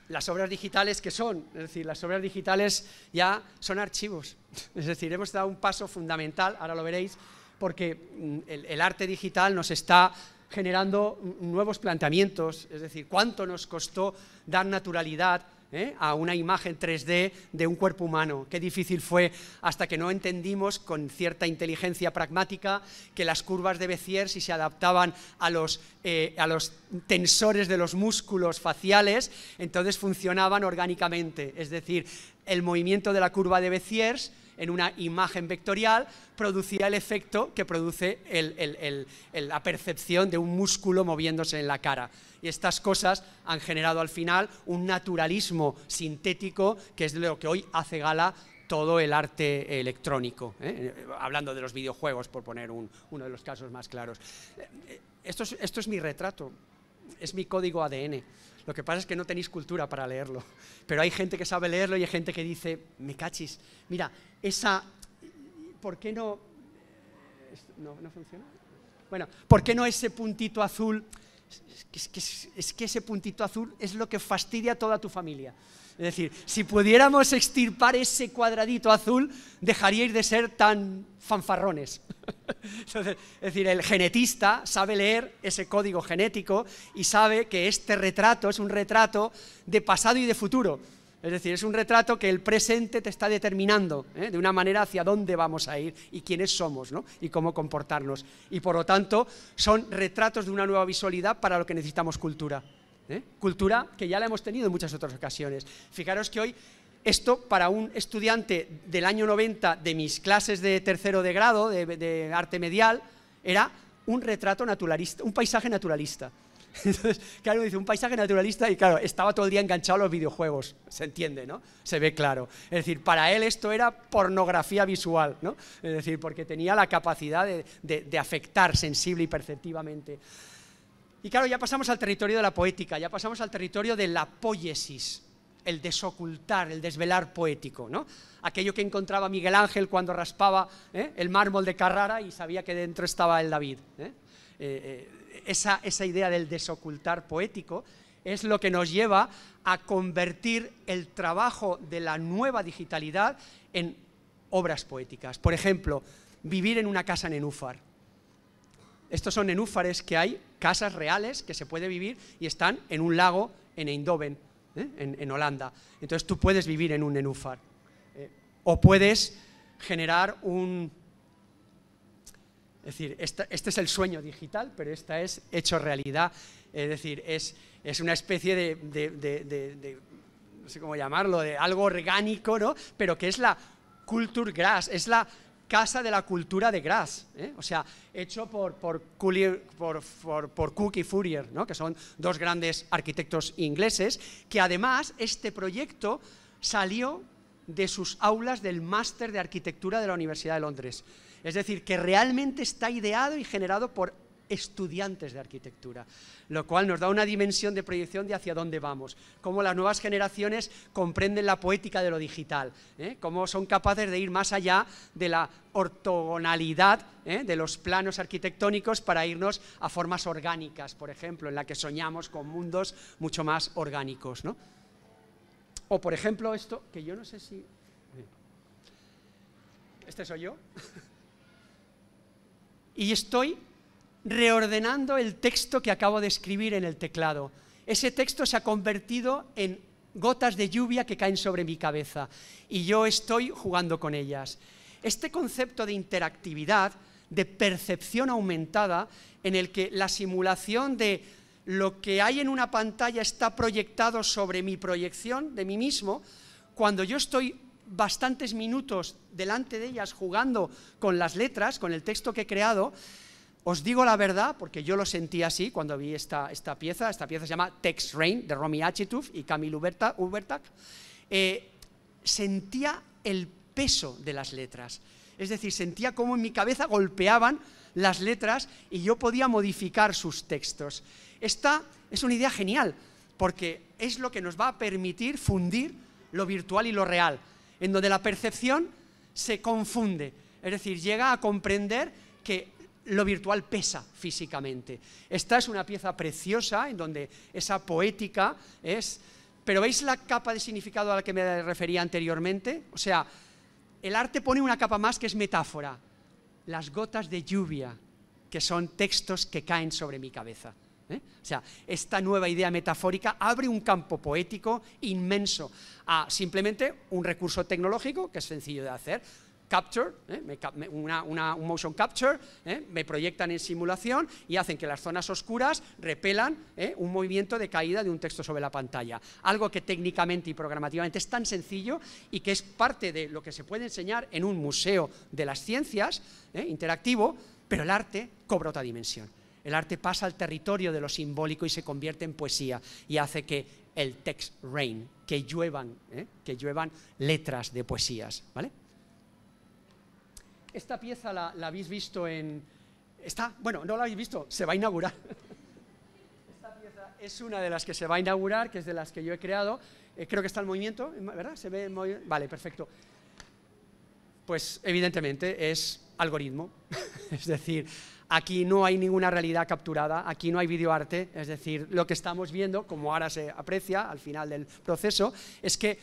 las obras digitales que son, es decir, las obras digitales ya son archivos. Es decir, hemos dado un paso fundamental, ahora lo veréis, porque mm, el, arte digital nos está generando nuevos planteamientos, es decir, cuánto nos costó dar naturalidad ¿eh? a una imagen 3D de un cuerpo humano. Qué difícil fue hasta que no entendimos con cierta inteligencia pragmática que las curvas de Bézier, si se adaptaban eh, a los, tensores de los músculos faciales, entonces funcionaban orgánicamente. Es decir, el movimiento de la curva de Bézier en una imagen vectorial, producía el efecto que produce la percepción de un músculo moviéndose en la cara. Y estas cosas han generado al final un naturalismo sintético que es lo que hoy hace gala todo el arte electrónico, ¿eh? hablando de los videojuegos, por poner uno de los casos más claros. esto es mi retrato, es mi código ADN. Lo que pasa es que no tenéis cultura para leerlo, pero hay gente que sabe leerlo y hay gente que dice, me cachis, mira, esa, ¿por qué no? Eh, ¿No, no funciona? Bueno, ¿por qué no ese puntito azul es que, ese puntito azul es lo que fastidia a toda tu familia. Es decir, si pudiéramos extirpar ese cuadradito azul, dejaríais de ser tan fanfarrones. es decir, el genetista sabe leer ese código genético y sabe que este retrato es un retrato de pasado y de futuro. Es decir, es un retrato que el presente te está determinando ¿eh? de una manera hacia dónde vamos a ir y quiénes somos y cómo comportarnos. Y por lo tanto, son retratos de una nueva visualidad para lo que necesitamos cultura. ¿eh? Cultura que ya la hemos tenido en muchas otras ocasiones. Fijaros que hoy esto para un estudiante del año 90 de mis clases de tercero de grado de, de arte medial era un retrato naturalista, un paisaje naturalista. Entonces, claro, dice, un paisaje naturalista y claro, estaba todo el día enganchado a los videojuegos, se entiende, ¿no? Se ve claro. Es decir, para él esto era pornografía visual, ¿no? Es decir, porque tenía la capacidad de, afectar sensible y perceptivamente. Y claro, ya pasamos al territorio de la poética, ya pasamos al territorio de la poiesis, el desocultar, el desvelar poético, ¿no? Aquello que encontraba Miguel Ángel cuando raspaba ¿eh? el mármol de Carrara y sabía que dentro estaba el David, ¿eh? eh, eh esa, idea del desocultar poético es lo que nos lleva a convertir el trabajo de la nueva digitalidad en obras poéticas. Por ejemplo, vivir en una casa nenúfar. Estos son nenúfares que hay, casas reales que se puede vivir y están en un lago en Eindhoven, ¿eh? en, Holanda. Entonces tú puedes vivir en un nenúfar. Eh, o puedes generar un, es decir, este es el sueño digital, pero esta es hecho realidad. Es decir, es, una especie de, no sé cómo llamarlo, de algo orgánico, ¿no? Pero que es la culture grass, es la casa de la cultura de grass, ¿eh? o sea, hecho por, por Cook y Fourier, ¿no? que son dos grandes arquitectos ingleses, que además este proyecto salió de sus aulas del máster de arquitectura de la Universidad de Londres. Es decir, que realmente está ideado y generado por estudiantes de arquitectura, lo cual nos da una dimensión de proyección de hacia dónde vamos, cómo las nuevas generaciones comprenden la poética de lo digital, ¿eh? cómo son capaces de ir más allá de la ortogonalidad ¿eh? de los planos arquitectónicos para irnos a formas orgánicas, por ejemplo, en la que soñamos con mundos mucho más orgánicos. ¿no? O, por ejemplo, esto, que yo no sé si... ¿Este soy yo? y estoy reordenando el texto que acabo de escribir en el teclado. Ese texto se ha convertido en gotas de lluvia que caen sobre mi cabeza y yo estoy jugando con ellas. Este concepto de interactividad, de percepción aumentada, en el que la simulación de lo que hay en una pantalla está proyectado sobre mi proyección de mí mismo, cuando yo estoy bastantes minutos delante de ellas jugando con las letras, con el texto que he creado. Os digo la verdad, porque yo lo sentí así cuando vi esta, esta pieza. Esta pieza se llama Text Rain, de Romy Achituf y Camille Ubertak. Eh, sentía el peso de las letras. Es decir, sentía cómo en mi cabeza golpeaban las letras y yo podía modificar sus textos. Esta es una idea genial, porque es lo que nos va a permitir fundir lo virtual y lo real en donde la percepción se confunde, es decir, llega a comprender que lo virtual pesa físicamente. Esta es una pieza preciosa en donde esa poética es... Pero ¿veis la capa de significado a la que me refería anteriormente? O sea, el arte pone una capa más que es metáfora. Las gotas de lluvia, que son textos que caen sobre mi cabeza. ¿eh? O sea, esta nueva idea metafórica abre un campo poético inmenso a simplemente un recurso tecnológico que es sencillo de hacer. Capture, ¿eh? una, un motion capture, ¿eh? me proyectan en simulación y hacen que las zonas oscuras repelan un movimiento de caída de un texto sobre la pantalla. Algo que técnicamente y programativamente es tan sencillo y que es parte de lo que se puede enseñar en un museo de las ciencias interactivo, pero el arte cobra otra dimensión el arte pasa al territorio de lo simbólico y se convierte en poesía y hace que el text rain, que lluevan, ¿eh? que lluevan letras de poesías. ¿vale? Esta pieza la, habéis visto en... Está, bueno, no la habéis visto, se va a inaugurar. Esta pieza es una de las que se va a inaugurar, que es de las que yo he creado. Eh, creo que está el movimiento, ¿verdad? ¿Se ve en movimiento? Vale, perfecto. Pues evidentemente es algoritmo. es decir, Aquí no hay ninguna realidad capturada, aquí no hay videoarte, es decir, lo que estamos viendo, como ahora se aprecia al final del proceso, es que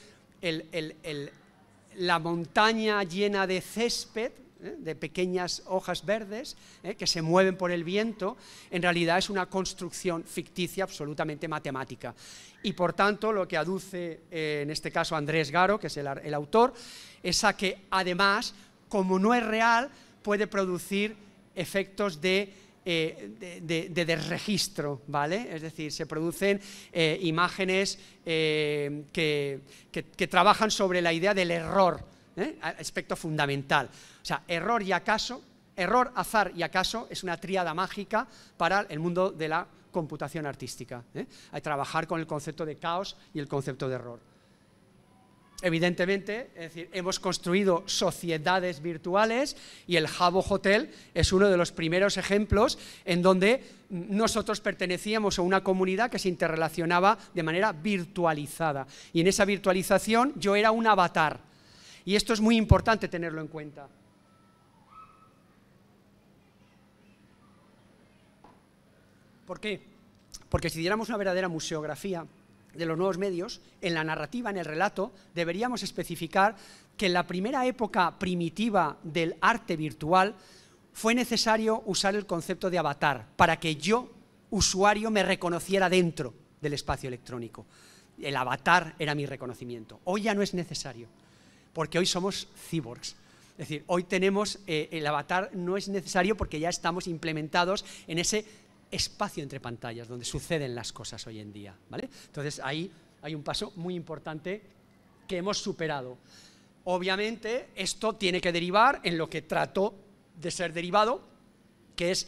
la montaña llena de césped, ¿eh? de pequeñas hojas verdes ¿eh? que se mueven por el viento, en realidad es una construcción ficticia absolutamente matemática. Y por tanto, lo que aduce eh, en este caso Andrés Garo, que es el autor, es a que además, como no es real, puede producir efectos eh, de de, desregistro, ¿vale? Es decir, se producen eh, imágenes eh, que, que, trabajan sobre la idea del error, aspecto fundamental. O sea, error y acaso, error, azar y acaso es una tríada mágica para el mundo de la computación artística. Hay trabajar con el concepto de caos y el concepto de error. Evidentemente, es decir, hemos construido sociedades virtuales y el Javo Hotel es uno de los primeros ejemplos en donde nosotros pertenecíamos a una comunidad que se interrelacionaba de manera virtualizada. Y en esa virtualización yo era un avatar. Y esto es muy importante tenerlo en cuenta. ¿Por qué? Porque si diéramos una verdadera museografía, de los nuevos medios, en la narrativa, en el relato, deberíamos especificar que en la primera época primitiva del arte virtual fue necesario usar el concepto de avatar para que yo, usuario, me reconociera dentro del espacio electrónico. El avatar era mi reconocimiento. Hoy ya no es necesario, porque hoy somos cyborgs. Es decir, hoy tenemos eh, el avatar, no es necesario porque ya estamos implementados en ese espacio entre pantallas, donde suceden las cosas hoy en día. ¿vale? Entonces ahí hay un paso muy importante que hemos superado. Obviamente esto tiene que derivar en lo que trató de ser derivado, que es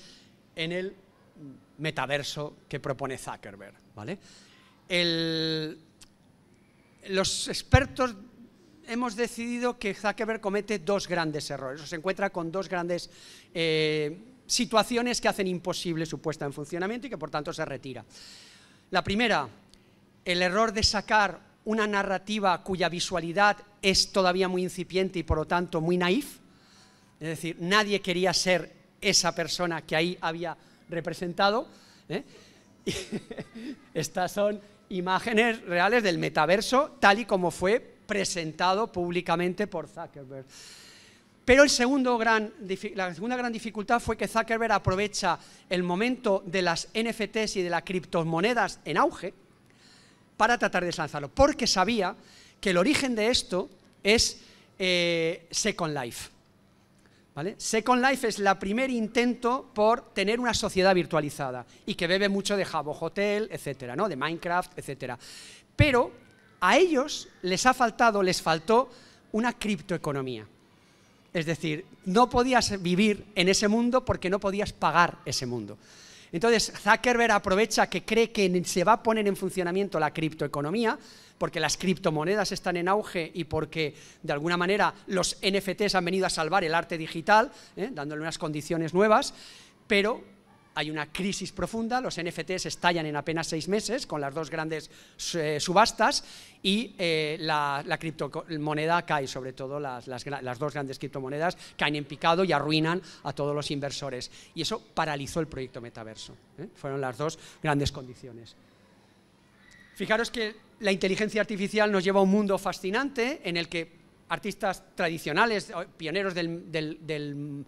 en el metaverso que propone Zuckerberg. ¿vale? los expertos hemos decidido que Zuckerberg comete dos grandes errores, se encuentra con dos grandes... Eh, situaciones que hacen imposible su puesta en funcionamiento y que por tanto se retira. La primera, el error de sacar una narrativa cuya visualidad es todavía muy incipiente y por lo tanto muy naif, es decir, nadie quería ser esa persona que ahí había representado. ¿eh? Estas son imágenes reales del metaverso tal y como fue presentado públicamente por Zuckerberg. Pero la segunda gran dificultad fue que Zuckerberg aprovecha el momento de las NFTs y de las criptomonedas en auge para tratar de lanzarlo, porque sabía que el origen de esto es eh, Second Life. Second Life es la primer intento por tener una sociedad virtualizada y que bebe mucho de Jabo Hotel, etcétera, ¿no? de Minecraft, etcétera. Pero a ellos les ha faltado, les faltó una criptoeconomía. Es decir, no podías vivir en ese mundo porque no podías pagar ese mundo. Entonces, Zuckerberg aprovecha que cree que se va a poner en funcionamiento la criptoeconomía, porque las criptomonedas están en auge y porque, de alguna manera, los NFTs han venido a salvar el arte digital, ¿eh? dándole unas condiciones nuevas, pero hay una crisis profunda, los NFTs estallan en apenas seis meses con las dos grandes eh, subastas y eh, la, criptomoneda cae, sobre todo las, dos grandes criptomonedas caen en picado y arruinan a todos los inversores. Y eso paralizó el proyecto metaverso. ¿eh? Fueron las dos grandes condiciones. Fijaros que la inteligencia artificial nos lleva a un mundo fascinante en el que artistas tradicionales, pioneros del,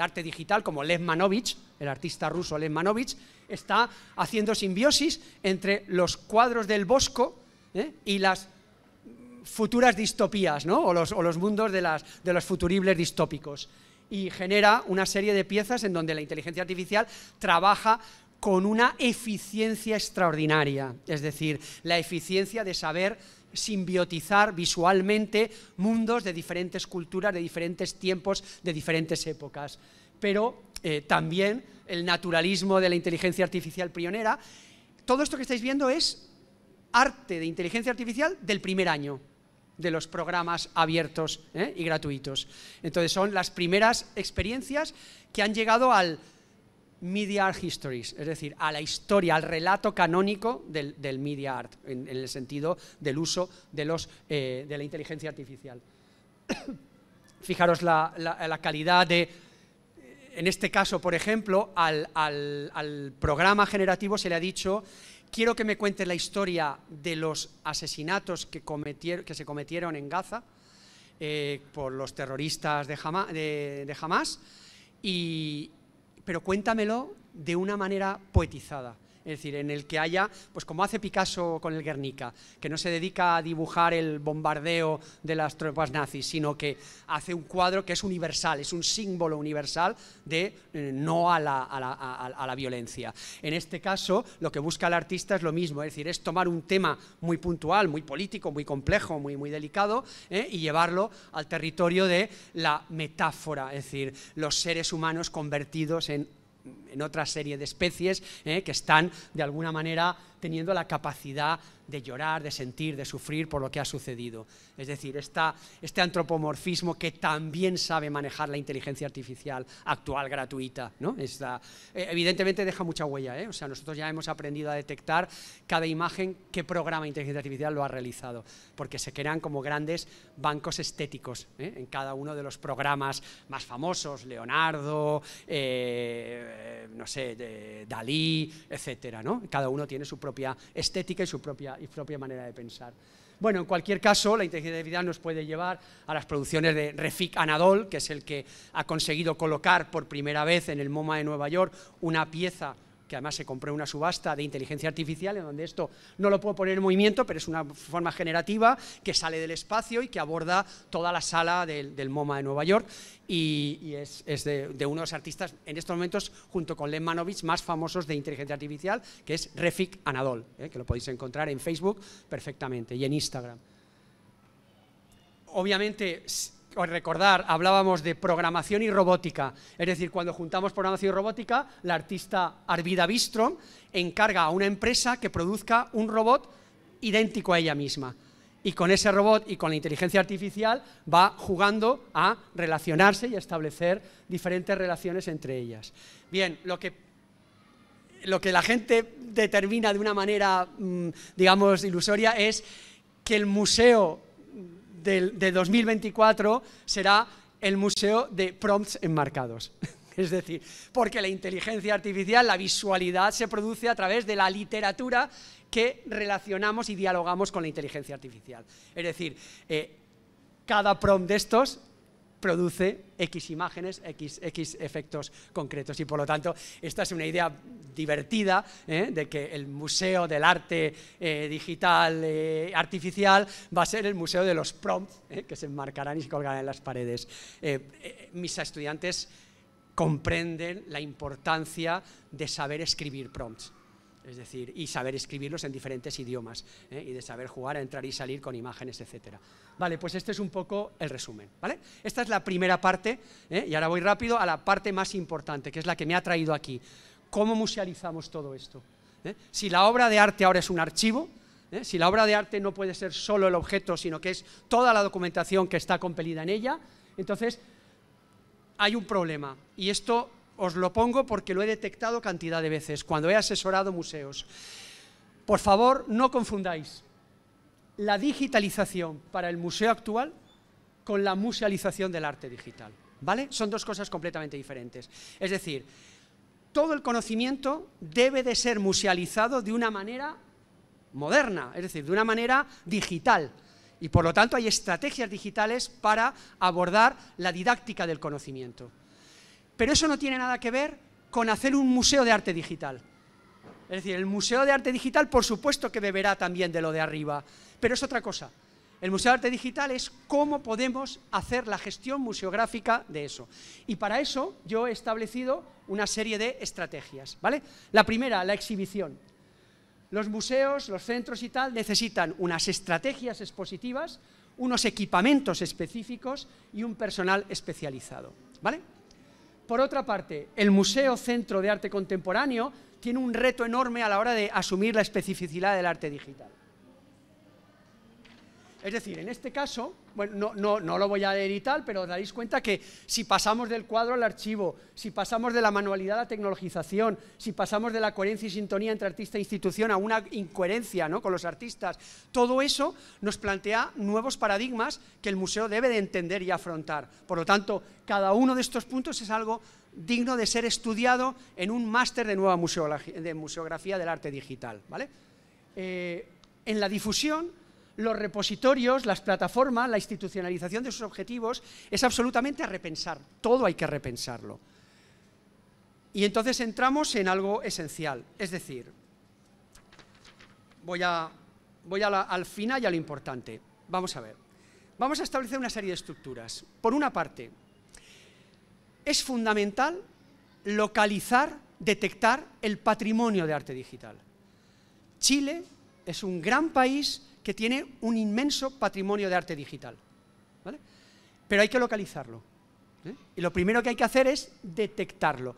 arte digital, como Lev Manovich, el artista ruso Lev Manovich, está haciendo simbiosis entre los cuadros del Bosco ¿eh? y las futuras distopías, o, los, mundos de, las, de los futuribles distópicos. Y genera una serie de piezas en donde la inteligencia artificial trabaja con una eficiencia extraordinaria, es decir, la eficiencia de saber simbiotizar visualmente mundos de diferentes culturas, de diferentes tiempos, de diferentes épocas. Pero eh, también el naturalismo de la inteligencia artificial pionera. Todo esto que estáis viendo es arte de inteligencia artificial del primer año de los programas abiertos eh, y gratuitos. Entonces son las primeras experiencias que han llegado al media art histories, es decir, a la historia, al relato canónico del, media art, en, el sentido del uso de, los, eh, de la inteligencia artificial. Fijaros la, calidad de, en este caso, por ejemplo, al, programa generativo se le ha dicho quiero que me cuentes la historia de los asesinatos que, cometieron, que se cometieron en Gaza eh, por los terroristas de Hamas, de, de Hamas y, pero cuéntamelo de una manera poetizada. Es decir, en el que haya, pues como hace Picasso con el Guernica, que no se dedica a dibujar el bombardeo de las tropas nazis, sino que hace un cuadro que es universal, es un símbolo universal de eh, no a la, violencia. En este caso, lo que busca el artista es lo mismo, es decir, es tomar un tema muy puntual, muy político, muy complejo, muy, muy delicado, eh, y llevarlo al territorio de la metáfora, es decir, los seres humanos convertidos en en otra serie de especies eh, que están de alguna manera teniendo la capacidad de llorar, de sentir, de sufrir por lo que ha sucedido. Es decir, este antropomorfismo que también sabe manejar la inteligencia artificial actual gratuita, ¿no? Eh, evidentemente deja mucha huella, ¿eh? o sea, nosotros ya hemos aprendido a detectar cada imagen qué programa de inteligencia artificial lo ha realizado, porque se crean como grandes bancos estéticos en cada uno de los programas más famosos, Leonardo, eh, no sé, de Dalí, etcétera, ¿no? Cada uno tiene su propia estética y su propia, y propia manera de pensar. Bueno, en cualquier caso, la inteligencia vida nos puede llevar a las producciones de Refik Anadol, que es el que ha conseguido colocar por primera vez en el MoMA de Nueva York una pieza que además se compró una subasta de inteligencia artificial, en donde esto no lo puedo poner en movimiento, pero es una forma generativa que sale del espacio y que aborda toda la sala del, MoMA de Nueva York y, es, de, de, uno de los artistas en estos momentos, junto con Len Manovich, más famosos de inteligencia artificial, que es Refik Anadol, eh, que lo podéis encontrar en Facebook perfectamente y en Instagram. Obviamente recordar, hablábamos de programación y robótica. Es decir, cuando juntamos programación y robótica, la artista Arvida Bistrom encarga a una empresa que produzca un robot idéntico a ella misma. Y con ese robot y con la inteligencia artificial va jugando a relacionarse y a establecer diferentes relaciones entre ellas. Bien, lo que, lo que la gente determina de una manera, mm, digamos, ilusoria es que el museo de, 2024 será el Museo de Prompts Enmarcados. Es decir, porque la inteligencia artificial, la visualidad se produce a través de la literatura que relacionamos y dialogamos con la inteligencia artificial. Es decir, eh, cada prompt de estos produce X imágenes, X, efectos concretos. Y por lo tanto, esta es una idea divertida ¿eh? de que el Museo del Arte eh, Digital eh, Artificial va a ser el Museo de los Prompts, que se enmarcarán y se colgarán en las paredes. mis estudiantes comprenden la importancia de saber escribir prompts es decir, y saber escribirlos en diferentes idiomas, ¿eh? y de saber jugar, a entrar y salir con imágenes, etc. Vale, pues este es un poco el resumen, ¿vale? Esta es la primera parte, ¿eh? y ahora voy rápido a la parte más importante, que es la que me ha traído aquí. ¿Cómo musealizamos todo esto? ¿Eh? Si la obra de arte ahora es un archivo, si la obra de arte no puede ser solo el objeto, sino que es toda la documentación que está compelida en ella, entonces hay un problema, y esto os lo pongo porque lo he detectado cantidad de veces cuando he asesorado museos. Por favor, no confundáis la digitalización para el museo actual con la musealización del arte digital. ¿Vale? Son dos cosas completamente diferentes. Es decir, todo el conocimiento debe de ser musealizado de una manera moderna, es decir, de una manera digital. Y por lo tanto hay estrategias digitales para abordar la didáctica del conocimiento. Pero eso no tiene nada que ver con hacer un museo de arte digital. Es decir, el museo de arte digital, por supuesto que beberá también de lo de arriba, pero es otra cosa. El museo de arte digital es cómo podemos hacer la gestión museográfica de eso. Y para eso yo he establecido una serie de estrategias, ¿vale? La primera, la exhibición. Los museos, los centros y tal necesitan unas estrategias expositivas, unos equipamientos específicos y un personal especializado, ¿vale? por otra parte, el Museo Centro de Arte Contemporáneo tiene un reto enorme a la hora de asumir la especificidad del arte digital. Es decir, en este caso, bueno, no, lo voy a editar, pero os daréis cuenta que si pasamos del cuadro al archivo, si pasamos de la manualidad a la tecnologización, si pasamos de la coherencia y sintonía entre artista e institución a una incoherencia ¿no? con los artistas, todo eso nos plantea nuevos paradigmas que el museo debe de entender y afrontar. Por lo tanto, cada uno de estos puntos es algo digno de ser estudiado en un máster de nueva museografía, de museografía del arte digital. ¿vale? Eh, en la difusión los repositorios, las plataformas, la institucionalización de sus objetivos, es absolutamente a repensar. Todo hay que repensarlo. Y entonces entramos en algo esencial, es decir, voy, a, voy al final y a lo importante. Vamos a ver. Vamos a establecer una serie de estructuras. Por una parte, es fundamental localizar, detectar el patrimonio de arte digital. Chile es un gran país que tiene un inmenso patrimonio de arte digital. Pero hay que localizarlo. ¿eh? Y lo primero que hay que hacer es detectarlo.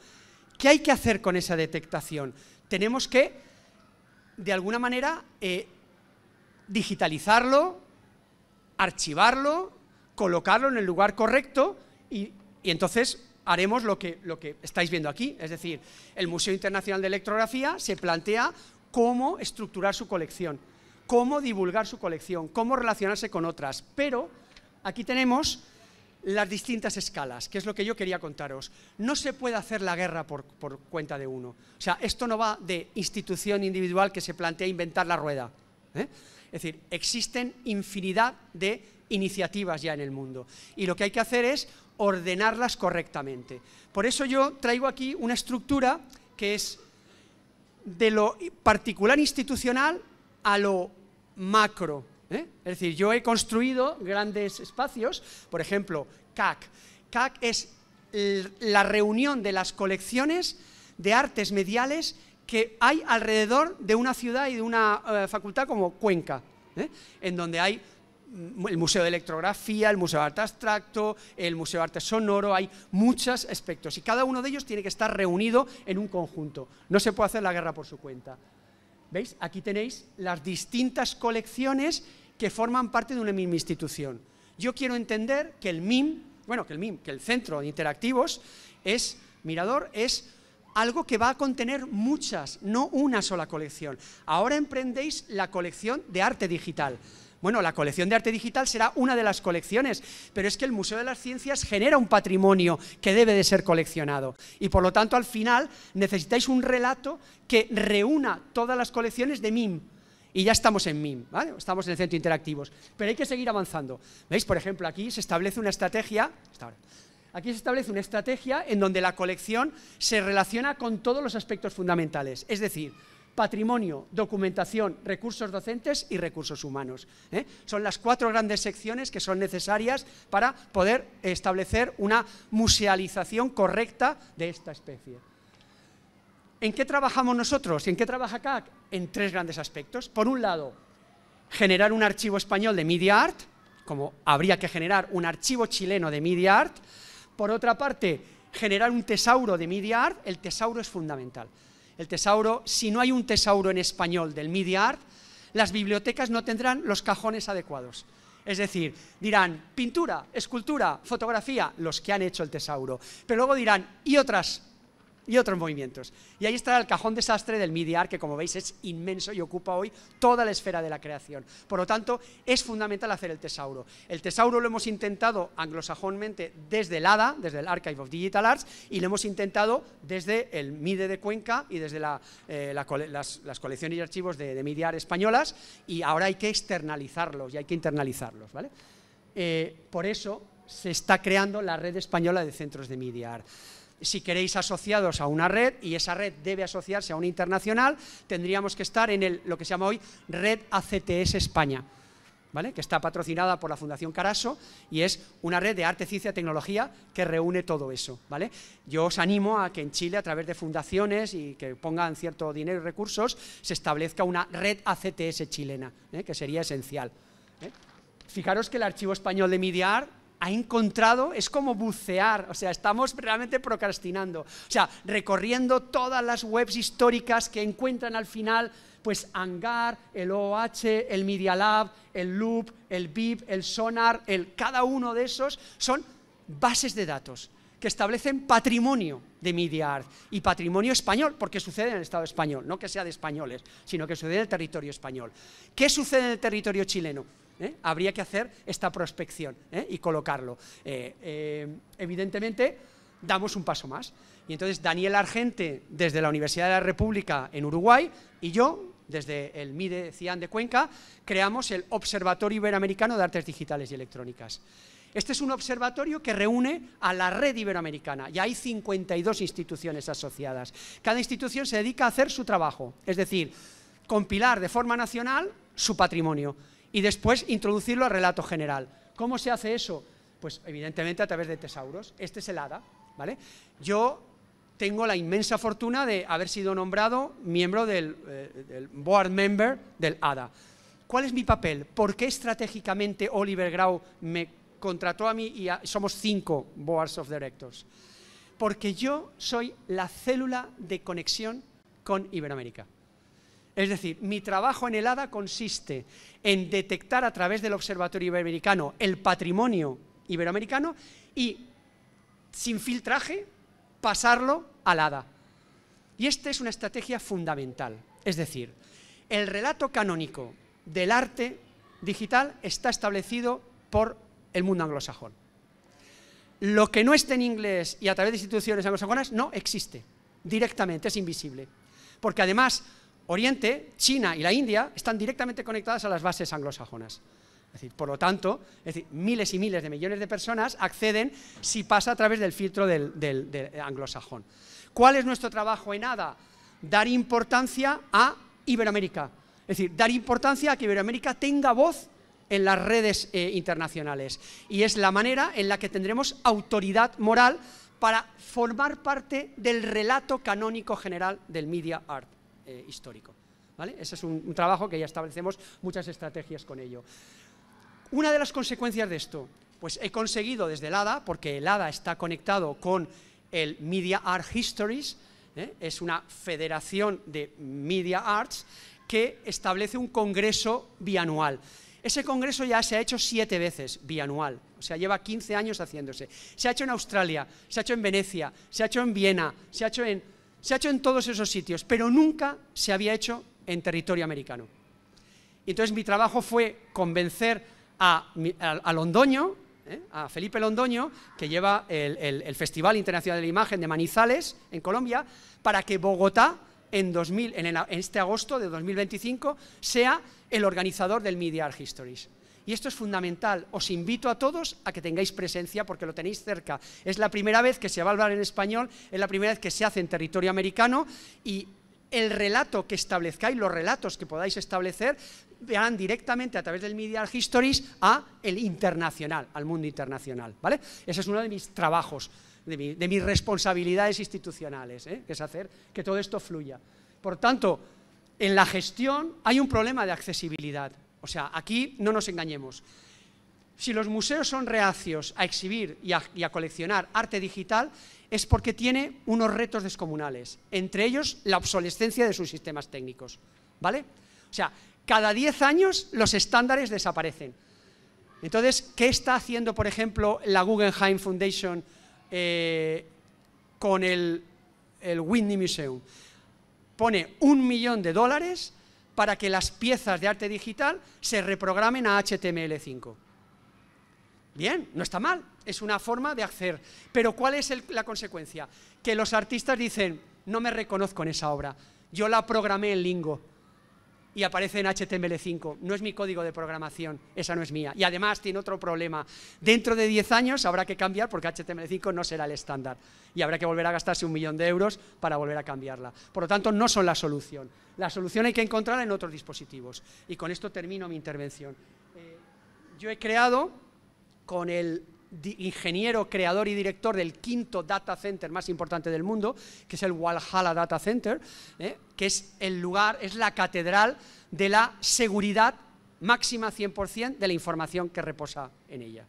¿Qué hay que hacer con esa detectación? Tenemos que, de alguna manera, eh, digitalizarlo, archivarlo, colocarlo en el lugar correcto y, entonces haremos lo que, lo que estáis viendo aquí. Es decir, el Museo Internacional de Electrografía se plantea cómo estructurar su colección cómo divulgar su colección, cómo relacionarse con otras. Pero aquí tenemos las distintas escalas, que es lo que yo quería contaros. No se puede hacer la guerra por, cuenta de uno. O sea, esto no va de institución individual que se plantea inventar la rueda. ¿eh? Es decir, existen infinidad de iniciativas ya en el mundo y lo que hay que hacer es ordenarlas correctamente. Por eso yo traigo aquí una estructura que es de lo particular institucional a lo macro. ¿eh? Es decir, yo he construido grandes espacios, por ejemplo, CAC. CAC es la reunión de las colecciones de artes mediales que hay alrededor de una ciudad y de una eh, facultad como Cuenca, ¿eh? en donde hay mm, el Museo de Electrografía, el Museo de Arte Abstracto, el Museo de Arte Sonoro, hay muchos aspectos y cada uno de ellos tiene que estar reunido en un conjunto. No se puede hacer la guerra por su cuenta. ¿Veis? Aquí tenéis las distintas colecciones que forman parte de una misma institución. Yo quiero entender que el MIM, bueno, que el MIM, que el Centro de Interactivos es, Mirador, es algo que va a contener muchas, no una sola colección. Ahora emprendéis la colección de arte digital. Bueno, la colección de arte digital será una de las colecciones, pero es que el Museo de las Ciencias genera un patrimonio que debe de ser coleccionado. Y por lo tanto, al final, necesitáis un relato que reúna todas las colecciones de MIM, y ya estamos en MIM, ¿vale? estamos en el centro interactivos, pero hay que seguir avanzando. ¿Veis? Por ejemplo, aquí se establece una estrategia, aquí se establece una estrategia en donde la colección se relaciona con todos los aspectos fundamentales, es decir, patrimonio, documentación, recursos docentes y recursos humanos. ¿eh? Son las cuatro grandes secciones que son necesarias para poder establecer una musealización correcta de esta especie. ¿En qué trabajamos nosotros? y ¿En qué trabaja CAC? En tres grandes aspectos. Por un lado, generar un archivo español de Media Art, como habría que generar un archivo chileno de Media Art. Por otra parte, generar un tesauro de Media Art. El tesauro es fundamental. El tesauro, si no hay un tesauro en español del media art, las bibliotecas no tendrán los cajones adecuados. Es decir, dirán pintura, escultura, fotografía, los que han hecho el tesauro. Pero luego dirán, y otras y otros movimientos. Y ahí está el cajón desastre del MIDIAR, que como veis es inmenso y ocupa hoy toda la esfera de la creación. Por lo tanto, es fundamental hacer el tesauro. El tesauro lo hemos intentado anglosajónmente desde el ADA, desde el Archive of Digital Arts, y lo hemos intentado desde el MIDE de Cuenca y desde eh, las, colecciones y archivos de, de, MIDIAR españolas, y ahora hay que externalizarlos y hay que internalizarlos. ¿vale? Eh, por eso se está creando la red española de centros de MIDIAR si queréis asociados a una red, y esa red debe asociarse a una internacional, tendríamos que estar en lo que se llama hoy Red ACTS España, ¿vale? que está patrocinada por la Fundación Caraso y es una red de arte, ciencia, tecnología que reúne todo eso. ¿vale? Yo os animo a que en Chile, a través de fundaciones y que pongan cierto dinero y recursos, se establezca una red ACTS chilena, ¿eh? que sería esencial. ¿eh? Fijaros que el Archivo Español de Midiar ha encontrado, es como bucear, o sea, estamos realmente procrastinando, o sea, recorriendo todas las webs históricas que encuentran al final, pues Hangar, el OH, el Media Lab, el Loop, el VIP, el Sonar, el, cada uno de esos son bases de datos que establecen patrimonio de media art y patrimonio español, porque sucede en el Estado español, no que sea de españoles, sino que sucede en el territorio español. ¿Qué sucede en el territorio chileno? ¿eh? habría que hacer esta prospección ¿eh? y colocarlo. Eh, evidentemente, damos un paso más. Y entonces Daniel Argente, desde la Universidad de la República en Uruguay, y yo, desde el MIDE CIAN de Cuenca, creamos el Observatorio Iberoamericano de Artes Digitales y Electrónicas. Este es un observatorio que reúne a la red iberoamericana y hay 52 instituciones asociadas. Cada institución se dedica a hacer su trabajo, es decir, compilar de forma nacional su patrimonio y después introducirlo al relato general. ¿Cómo se hace eso? Pues evidentemente a través de tesauros. Este es el ADA. ¿vale? Yo tengo la inmensa fortuna de haber sido nombrado miembro del, eh, board member del ADA. ¿Cuál es mi papel? ¿Por qué estratégicamente Oliver Grau me contrató a mí y somos cinco boards of directors? Porque yo soy la célula de conexión con Iberoamérica. Es decir, mi trabajo en el ADA consiste en detectar a través del Observatorio Iberoamericano el patrimonio iberoamericano y, sin filtraje, pasarlo al ADA. Y esta es una estrategia fundamental. Es decir, el relato canónico del arte digital está establecido por el mundo anglosajón. Lo que no esté en inglés y a través de instituciones anglosajonas no existe directamente, es invisible. Porque además Oriente, China y la India están directamente conectadas a las bases anglosajonas. decir, por lo tanto, es miles y miles de millones de personas acceden si pasa a través del filtro del, anglosajón. ¿Cuál es nuestro trabajo en ADA? Dar importancia a Iberoamérica. Es decir, dar importancia a que Iberoamérica tenga voz en las redes eh, internacionales. Y es la manera en la que tendremos autoridad moral para formar parte del relato canónico general del media art. Eh, histórico. Ese es un, trabajo que ya establecemos muchas estrategias con ello. Una de las consecuencias de esto, pues he conseguido desde el ADA, porque el ADA está conectado con el Media Art Histories, ¿eh? es una federación de Media Arts que establece un congreso bianual. Ese congreso ya se ha hecho siete veces bianual, o sea, lleva 15 años haciéndose. Se ha hecho en Australia, se ha hecho en Venecia, se ha hecho en Viena, se ha hecho en se ha hecho en todos esos sitios, pero nunca se había hecho en territorio americano. entonces mi trabajo fue convencer a, Londoño, ¿eh? a Felipe Londoño, que lleva el, Festival Internacional de la Imagen de Manizales, en Colombia, para que Bogotá, en, en este agosto de 2025, sea el organizador del Media Art Histories. Y esto es fundamental. Os invito a todos a que tengáis presencia porque lo tenéis cerca. Es la primera vez que se va a hablar en español, es la primera vez que se hace en territorio americano y el relato que establezcáis, los relatos que podáis establecer, van directamente a través del Media Histories a el internacional, al mundo internacional, ¿vale? Ese es uno de mis trabajos, de, mis responsabilidades institucionales, ¿eh? que es hacer que todo esto fluya. Por tanto, en la gestión hay un problema de accesibilidad. O sea, aquí no nos engañemos. Si los museos son reacios a exhibir y a, coleccionar arte digital, es porque tiene unos retos descomunales, entre ellos la obsolescencia de sus sistemas técnicos. ¿Vale? O sea, cada 10 años los estándares desaparecen. Entonces, ¿qué está haciendo, por ejemplo, la Guggenheim Foundation eh, con el Whitney Museum? Pone un millón de dólares para que las piezas de arte digital se reprogramen a HTML5. Bien, no está mal, es una forma de hacer. Pero ¿cuál es la consecuencia? Que los artistas dicen, no me reconozco en esa obra, yo la programé en Lingo, y aparece en HTML5. No es mi código de programación, esa no es mía. Y además tiene otro problema. Dentro de 10 años habrá que cambiar porque HTML5 no será el estándar y habrá que volver a gastarse un millón de euros para volver a cambiarla. Por lo tanto, no son la solución. La solución hay que encontrarla en otros dispositivos. Y con esto termino mi intervención. Eh, yo he creado con el ingeniero, creador y director del quinto data center más importante del mundo, que es el Walhalla Data Center, ¿eh? que es el lugar, es la catedral de la seguridad máxima 100% de la información que reposa en ella.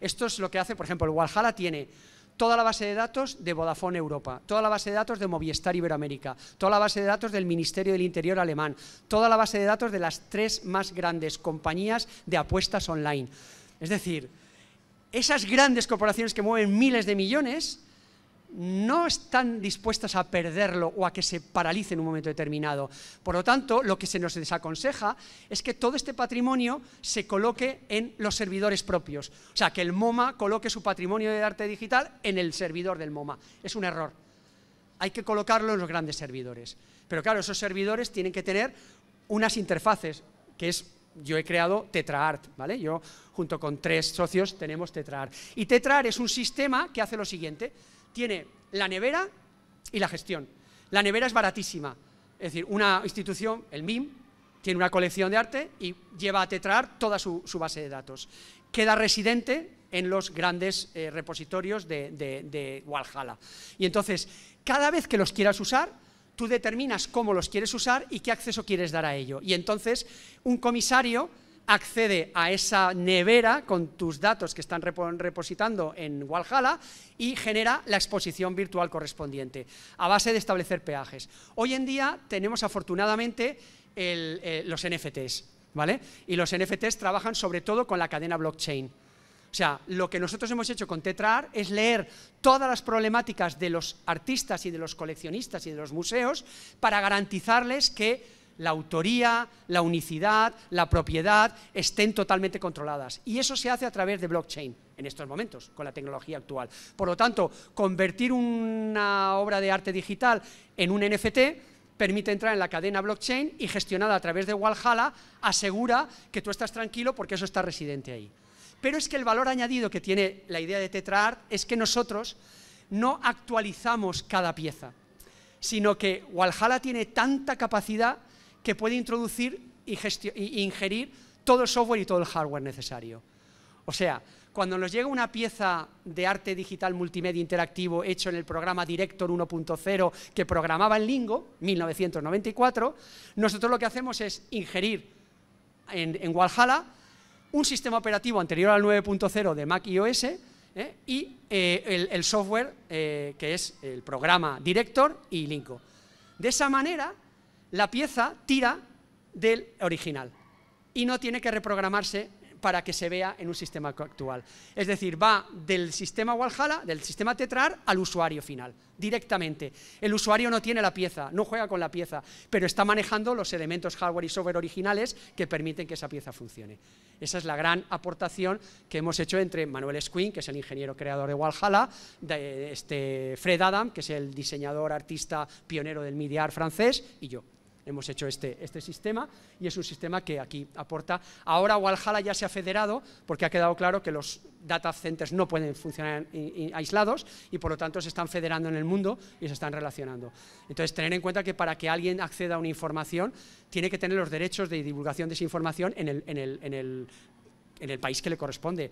Esto es lo que hace, por ejemplo, el Walhalla tiene toda la base de datos de Vodafone Europa, toda la base de datos de Movistar Iberoamérica, toda la base de datos del Ministerio del Interior alemán, toda la base de datos de las tres más grandes compañías de apuestas online. Es decir, esas grandes corporaciones que mueven miles de millones no están dispuestas a perderlo o a que se paralice en un momento determinado. Por lo tanto, lo que se nos desaconseja es que todo este patrimonio se coloque en los servidores propios. O sea, que el MoMA coloque su patrimonio de arte digital en el servidor del MoMA. Es un error. Hay que colocarlo en los grandes servidores. Pero claro, esos servidores tienen que tener unas interfaces, que es yo he creado TetraArt, ¿vale? Yo junto con tres socios tenemos TetraArt. Y TetraArt es un sistema que hace lo siguiente, tiene la nevera y la gestión. La nevera es baratísima, es decir, una institución, el MIM, tiene una colección de arte y lleva a TetraArt toda su, base de datos. Queda residente en los grandes eh, repositorios de, de Walhalla. Y entonces, cada vez que los quieras usar, tú determinas cómo los quieres usar y qué acceso quieres dar a ello. Y entonces un comisario accede a esa nevera con tus datos que están repositando en Walhalla y genera la exposición virtual correspondiente a base de establecer peajes. Hoy en día tenemos afortunadamente eh, los NFTs, ¿vale? Y los NFTs trabajan sobre todo con la cadena blockchain. O sea, lo que nosotros hemos hecho con Tetrar es leer todas las problemáticas de los artistas y de los coleccionistas y de los museos para garantizarles que la autoría, la unicidad, la propiedad estén totalmente controladas. Y eso se hace a través de blockchain en estos momentos, con la tecnología actual. Por lo tanto, convertir una obra de arte digital en un NFT permite entrar en la cadena blockchain y gestionada a través de Walhalla asegura que tú estás tranquilo porque eso está residente ahí. Pero es que el valor añadido que tiene la idea de TetraArt es que nosotros no actualizamos cada pieza, sino que Walhalla tiene tanta capacidad que puede introducir e ingerir todo el software y todo el hardware necesario. O sea, cuando nos llega una pieza de arte digital multimedia interactivo hecho en el programa Director 1.0 que programaba en Lingo, 1994, nosotros lo que hacemos es ingerir en, en Walhalla un sistema operativo anterior al 9.0 de Mac iOS ¿eh? y eh, el, software eh, que es el programa Director y Linko. De esa manera, la pieza tira del original y no tiene que reprogramarse para que se vea en un sistema actual. Es decir, va del sistema Walhalla, del sistema Tetrar, al usuario final, directamente. El usuario no tiene la pieza, no juega con la pieza, pero está manejando los elementos hardware y software originales que permiten que esa pieza funcione. Esa es la gran aportación que hemos hecho entre Manuel Esquin, que es el ingeniero creador de Walhalla, este Fred Adam, que es el diseñador, artista, pionero del MIDIAR francés, y yo hemos hecho este, este, sistema y es un sistema que aquí aporta. Ahora Walhalla ya se ha federado porque ha quedado claro que los data centers no pueden funcionar aislados y por lo tanto se están federando en el mundo y se están relacionando. Entonces, tener en cuenta que para que alguien acceda a una información tiene que tener los derechos de divulgación de esa información en el, en el en el país que le corresponde.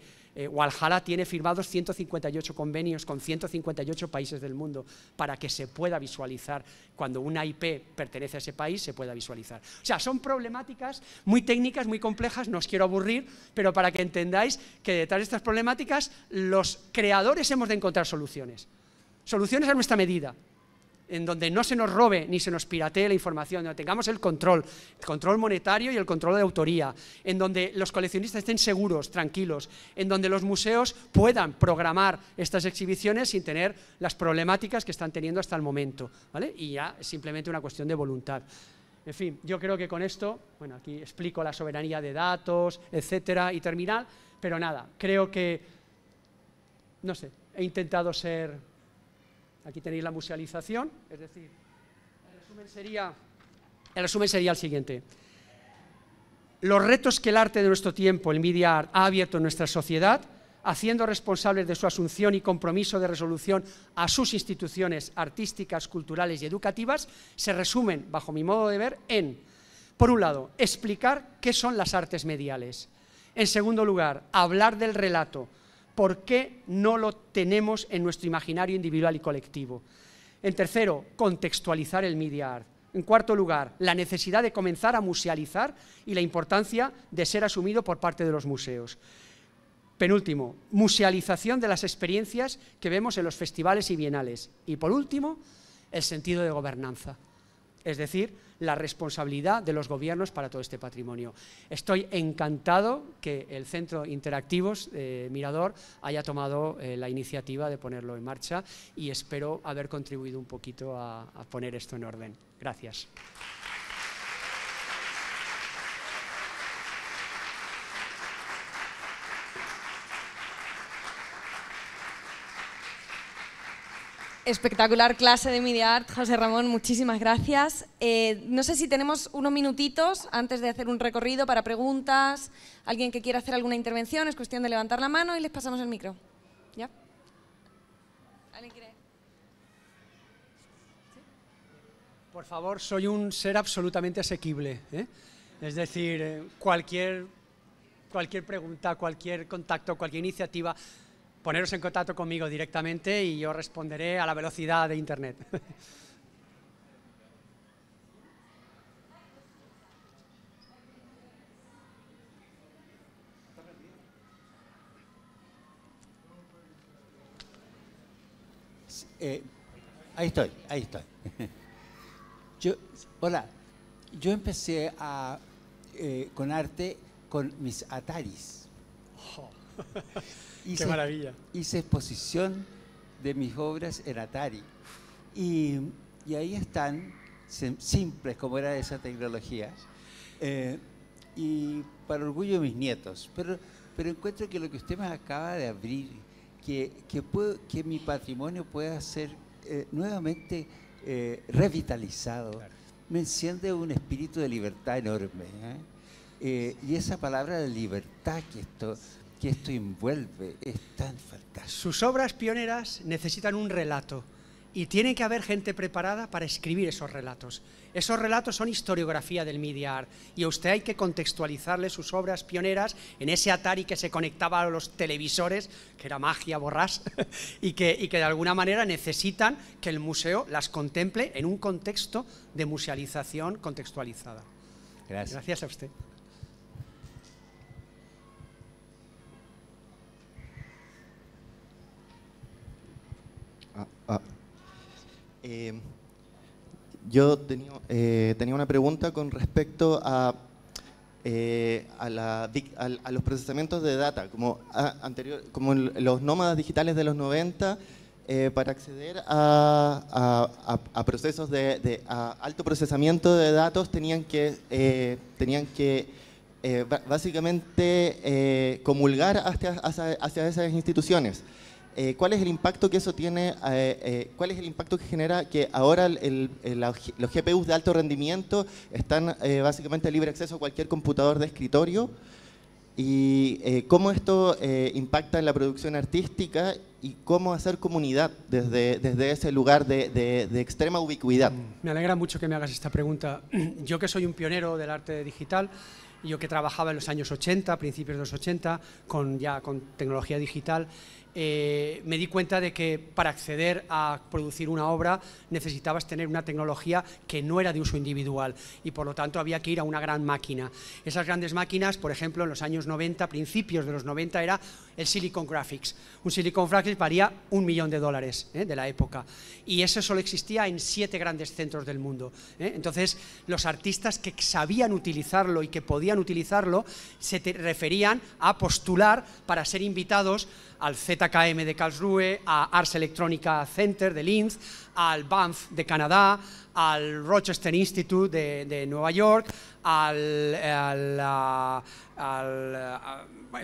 Walhalla eh, tiene firmados 158 convenios con 158 países del mundo para que se pueda visualizar, cuando una IP pertenece a ese país, se pueda visualizar. O sea, son problemáticas muy técnicas, muy complejas, no os quiero aburrir, pero para que entendáis que detrás de estas problemáticas los creadores hemos de encontrar soluciones. Soluciones a nuestra medida, en donde no se nos robe ni se nos piratee la información, donde tengamos el control, el control monetario y el control de autoría, en donde los coleccionistas estén seguros, tranquilos, en donde los museos puedan programar estas exhibiciones sin tener las problemáticas que están teniendo hasta el momento, ¿vale? Y ya es simplemente una cuestión de voluntad. En fin, yo creo que con esto, bueno, aquí explico la soberanía de datos, etcétera, y terminar, pero nada, creo que, no sé, he intentado ser Aquí tenéis la musealización, es decir, el resumen sería el, siguiente. Los retos que el arte de nuestro tiempo, el media art, ha abierto en nuestra sociedad, haciendo responsables de su asunción y compromiso de resolución a sus instituciones artísticas, culturales y educativas, se resumen, bajo mi modo de ver, en, por un lado, explicar qué son las artes mediales. En segundo lugar, hablar del relato, ¿por qué no lo tenemos en nuestro imaginario individual y colectivo? En tercero, contextualizar el media art. En cuarto lugar, la necesidad de comenzar a musealizar y la importancia de ser asumido por parte de los museos. Penúltimo, musealización de las experiencias que vemos en los festivales y bienales. Y por último, el sentido de gobernanza es decir, la responsabilidad de los gobiernos para todo este patrimonio. Estoy encantado que el Centro Interactivos Mirador haya tomado eh, la iniciativa de ponerlo en marcha y espero haber contribuido un poquito a poner esto en orden. Gracias. Espectacular clase de Media Art, José Ramón, muchísimas gracias. Eh, no sé si tenemos unos minutitos antes de hacer un recorrido para preguntas, alguien que quiera hacer alguna intervención, es cuestión de levantar la mano y les pasamos el micro. ¿Ya? ¿Alguien quiere? Por favor, soy un ser absolutamente asequible. ¿eh? Es decir, eh, cualquier, cualquier pregunta, cualquier contacto, cualquier iniciativa, poneros en contacto conmigo directamente y yo responderé a la velocidad de Internet. Eh, ahí estoy, ahí estoy. hola, yo empecé a, eh, con arte con mis Ataris. Oh. Hice, Qué maravilla. Hice exposición de mis obras en Atari. Y, ahí están, simples como era esa tecnología, eh, y para orgullo de mis nietos. Pero, pero encuentro que lo que usted me acaba de abrir, que, que, que mi patrimonio pueda ser eh, nuevamente eh, revitalizado, me enciende un espíritu de libertad enorme. y esa palabra de libertad que esto que esto envuelve es tan fantástico. Sus obras pioneras necesitan un relato y tiene que haber gente preparada para escribir esos relatos. Esos relatos son historiografía del media art y a usted hay que contextualizarle sus obras pioneras en ese Atari que se conectaba a los televisores, que era magia borrás, y que, y que de alguna manera necesitan que el museo las contemple en un contexto de musealización contextualizada. Gracias. Gracias a usted. Ah, ah. Em, yo eh, tenía, una pregunta con respecto a, eh, a, los procesamientos de data, como, ah, los nómadas digitales de los 90, eh, para acceder a, procesos de, alto procesamiento de datos tenían que, tenían que básicamente comulgar hacia esas instituciones. Eh, ¿cuál es el impacto que eso tiene? Eh, eh, ¿Cuál es el impacto que genera que ahora los GPUs de alto rendimiento están básicamente a libre acceso a cualquier computador de escritorio? ¿Y cómo esto impacta en la producción artística y cómo hacer comunidad desde, desde ese lugar de, de, extrema ubicuidad. Mm, me alegra mucho que me hagas esta pregunta. Yo que soy un pionero del arte digital, yo que trabajaba en los años 80, principios de los 80, con, ya con tecnología digital, eh, me di cuenta de que para acceder a producir una obra necesitabas tener una tecnología que no era de uso individual y por lo tanto había que ir a una gran máquina. Esas grandes máquinas, por ejemplo, en los años 90, principios de los 90, era el Silicon Graphics. Un Silicon Graphics valía un millón de dólares ¿eh? de la época. Y eso solo existía en siete grandes centros del mundo. ¿eh? Entonces, los artistas que sabían utilizarlo y que podían utilizarlo se referían a postular para ser invitados al ZKM de Karlsruhe, a Ars Electronica Center de Linz, al Banff de Canadá, al Rochester Institute de, Nueva York, al,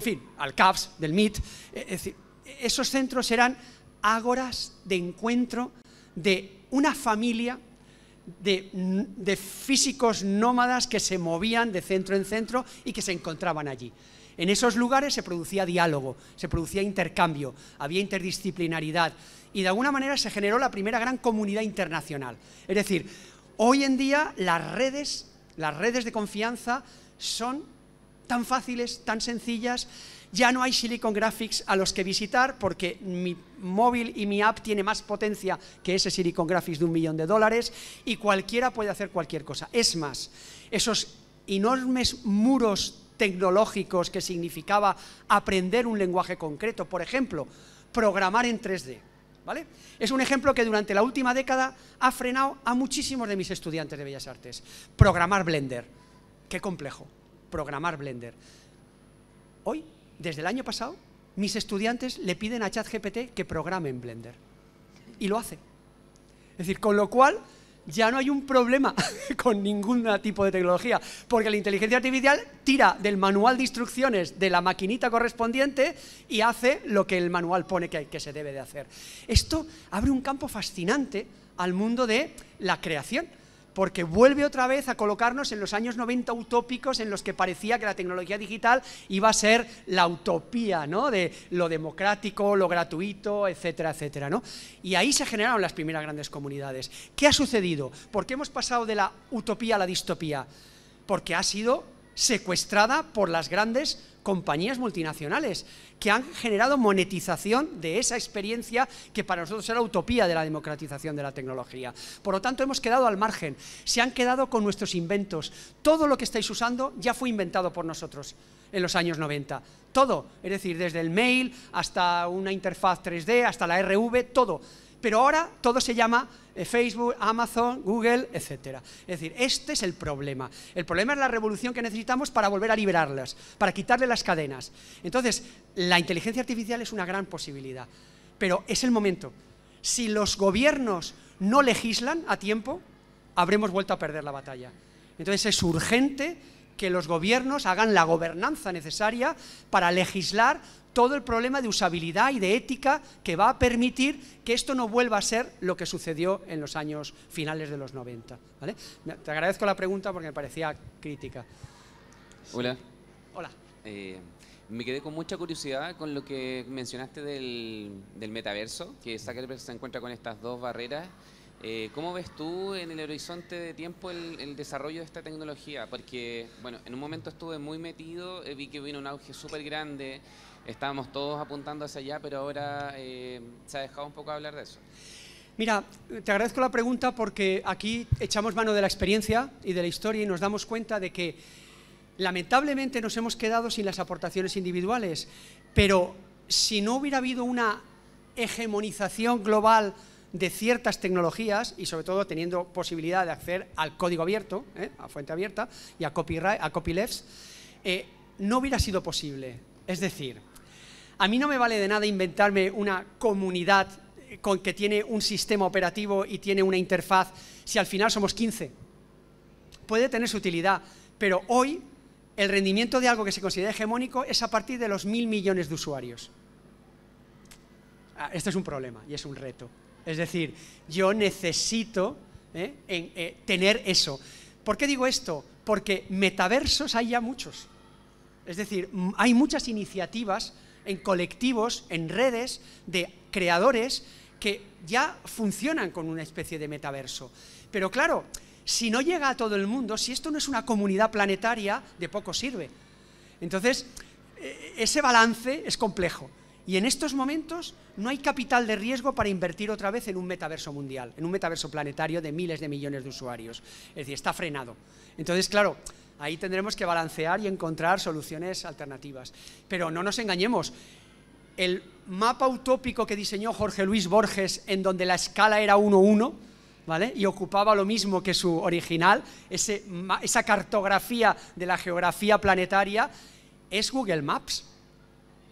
fin, al CAPS del MIT. Es decir, esos centros eran ágoras de encuentro de una familia de, físicos nómadas que se movían de centro en centro y que se encontraban allí. En esos lugares se producía diálogo, se producía intercambio, había interdisciplinaridad y de alguna manera se generó la primera gran comunidad internacional. Es decir, hoy en día las redes, las redes de confianza son tan fáciles, tan sencillas, ya no hay Silicon Graphics a los que visitar porque mi móvil y mi app tiene más potencia que ese Silicon Graphics de un millón de dólares y cualquiera puede hacer cualquier cosa. Es más, esos enormes muros tecnológicos que significaba aprender un lenguaje concreto, por ejemplo, programar en 3D. Es un ejemplo que durante la última década ha frenado a muchísimos de mis estudiantes de Bellas Artes. Programar Blender. Qué complejo, programar Blender. Hoy, desde el año pasado, mis estudiantes le piden a ChatGPT que programen Blender. Y lo hace. Es decir, con lo cual ya no hay un problema con ningún tipo de tecnología, porque la inteligencia artificial tira del manual de instrucciones de la maquinita correspondiente y hace lo que el manual pone que, se debe de hacer. Esto abre un campo fascinante al mundo de la creación, porque vuelve otra vez a colocarnos en los años 90 utópicos en los que parecía que la tecnología digital iba a ser la utopía, ¿no? De lo democrático, lo gratuito, etcétera, etcétera, ¿no? Y ahí se generaron las primeras grandes comunidades. ¿Qué ha sucedido? ¿Por qué hemos pasado de la utopía a la distopía? Porque ha sido secuestrada por las grandes compañías multinacionales que han generado monetización de esa experiencia que para nosotros era utopía de la democratización de la tecnología. Por lo tanto, hemos quedado al margen, se han quedado con nuestros inventos. Todo lo que estáis usando ya fue inventado por nosotros en los años 90. Todo, es decir, desde el mail hasta una interfaz 3D, hasta la RV, todo pero ahora todo se llama eh, Facebook, Amazon, Google, etc. Es decir, este es el problema. El problema es la revolución que necesitamos para volver a liberarlas, para quitarle las cadenas. Entonces, la inteligencia artificial es una gran posibilidad, pero es el momento. Si los gobiernos no legislan a tiempo, habremos vuelto a perder la batalla. Entonces es urgente que los gobiernos hagan la gobernanza necesaria para legislar todo el problema de usabilidad y de ética que va a permitir que esto no vuelva a ser lo que sucedió en los años finales de los 90. ¿vale? Te agradezco la pregunta porque me parecía crítica. Hola. Hola. Eh, me quedé con mucha curiosidad con lo que mencionaste del, del metaverso, que Zuckerberg se encuentra con estas dos barreras. Eh, ¿Cómo ves tú en el horizonte de tiempo el, desarrollo de esta tecnología? Porque, bueno, en un momento estuve muy metido, eh, vi que vino un auge súper grande, estábamos todos apuntando hacia allá, pero ahora eh, se ha dejado un poco hablar de eso. Mira, te agradezco la pregunta porque aquí echamos mano de la experiencia y de la historia y nos damos cuenta de que lamentablemente nos hemos quedado sin las aportaciones individuales, pero si no hubiera habido una hegemonización global de ciertas tecnologías y sobre todo teniendo posibilidad de acceder al código abierto, ¿eh? a fuente abierta y a, copyright, a copylefts, eh, no hubiera sido posible. Es decir, a mí no me vale de nada inventarme una comunidad eh, con que tiene un sistema operativo y tiene una interfaz si al final somos 15. Puede tener su utilidad, pero hoy el rendimiento de algo que se considera hegemónico es a partir de los mil millones de usuarios. Ah, esto este es un problema y es un reto. Es decir, yo necesito eh, eh, tener eso. ¿Por qué digo esto? Porque metaversos hay ya muchos. Es decir, hay muchas iniciativas en colectivos, en redes de creadores que ya funcionan con una especie de metaverso. Pero claro, si no llega a todo el mundo, si esto no es una comunidad planetaria, de poco sirve. Entonces, eh, ese balance es complejo. Y en estos momentos no hay capital de riesgo para invertir otra vez en un metaverso mundial, en un metaverso planetario de miles de millones de usuarios. Es decir, está frenado. Entonces, claro, Ahí tendremos que balancear y encontrar soluciones alternativas. Pero no nos engañemos, el mapa utópico que diseñó Jorge Luis Borges, en donde la escala era 1-1, ¿vale? y ocupaba lo mismo que su original, esa cartografía de la geografía planetaria, es Google Maps.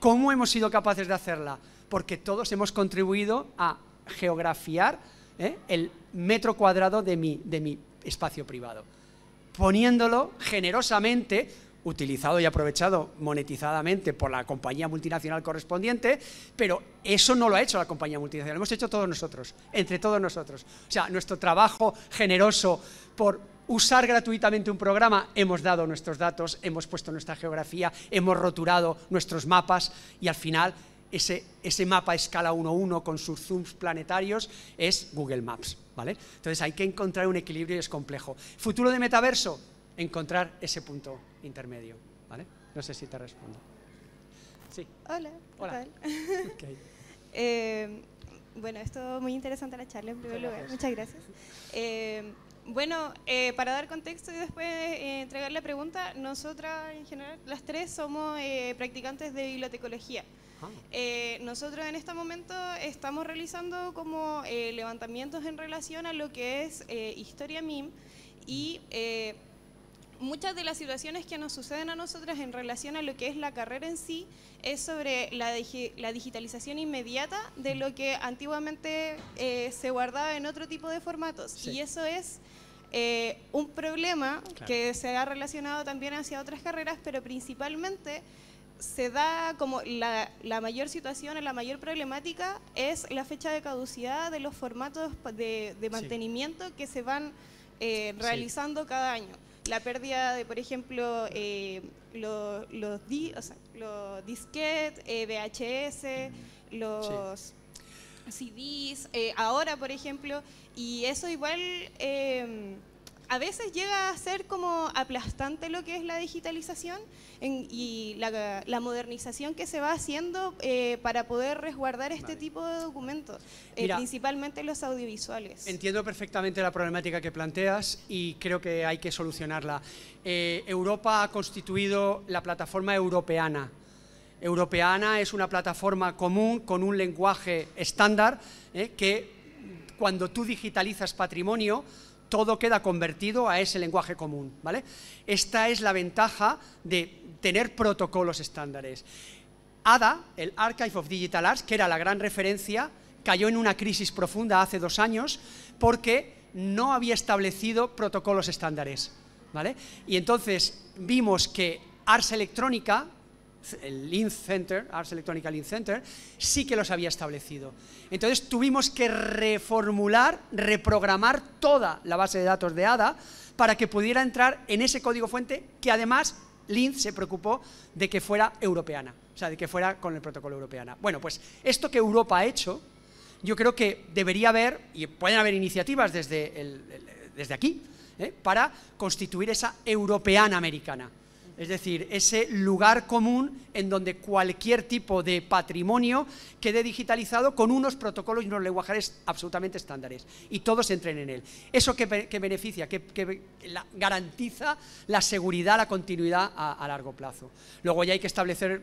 ¿Cómo hemos sido capaces de hacerla? Porque todos hemos contribuido a geografiar ¿eh? el metro cuadrado de mi espacio privado poniéndolo generosamente, utilizado y aprovechado monetizadamente por la compañía multinacional correspondiente, pero eso no lo ha hecho la compañía multinacional, lo hemos hecho todos nosotros, entre todos nosotros. O sea, nuestro trabajo generoso por usar gratuitamente un programa, hemos dado nuestros datos, hemos puesto nuestra geografía, hemos roturado nuestros mapas y al final ese, mapa escala 1.1 con sus zooms planetarios es Google Maps. Entonces hay que encontrar un equilibrio y es complejo. Futuro de metaverso, encontrar ese punto intermedio, ¿vale? No sé si te respondo. Sí. Hola. Hola. Okay. Eh, bueno, esto muy interesante la charla en primer lugar. Muchas gracias. Eh, bueno, eh, para dar contexto y después entregar la pregunta, nosotras en general, las tres somos practicantes de bibliotecología. Eh, nosotros en este momento estamos realizando como eh, levantamientos en relación a lo que es eh, historia MIM y muchas de las situaciones que nos suceden a nosotras en relación a lo que es la carrera en sí es sobre la, la digitalización inmediata de lo que antiguamente se guardaba en otro tipo de formatos y eso es... un problema que se ha relacionado también hacia otras carreras, pero principalmente se da como la, la mayor situación o la mayor problemática es la fecha de caducidad de los formatos de, mantenimiento que se van eh, realizando cada año. La pérdida de, por ejemplo, eh, los, los, los disquetes, eh, VHS, los... CDs, ahora por ejemplo, y eso igual em, a veces llega a ser como aplastante lo que es la digitalización y la, modernización que se va haciendo eh, para poder resguardar este tipo de documentos, eh, principalmente los audiovisuales. Entiendo perfectamente la problemática que planteas y creo que hay que solucionarla. Eh, Europa ha constituido la plataforma europeana. Europeana es una plataforma común con un lenguaje estándar que cuando tú digitalizas patrimonio, todo queda convertido a ese lenguaje común. ¿vale? Esta es la ventaja de tener protocolos estándares. ADA, el Archive of Digital Arts, que era la gran referencia, cayó en una crisis profunda hace dos años porque no había establecido protocolos estándares. ¿vale? Y entonces vimos que Ars Electrónica, el Link Center, Arts Electronic Link Center, sí que los había establecido. Entonces tuvimos que reformular, reprogramar toda la base de datos de ADA para que pudiera entrar en ese código fuente que además Lin se preocupó de que fuera europeana, o sea, de que fuera con el protocolo europeana. Bueno, pues esto que Europa ha hecho, yo creo que debería haber, y pueden haber iniciativas desde, aquí, ¿eh? para constituir esa europeana americana es decir, ese lugar común en donde cualquier tipo de patrimonio quede digitalizado con unos protocolos y unos lenguajes absolutamente estándares y todos entren en él. ¿Eso que, beneficia? que, garantiza la seguridad, la continuidad a, a largo plazo. Luego ya hay que establecer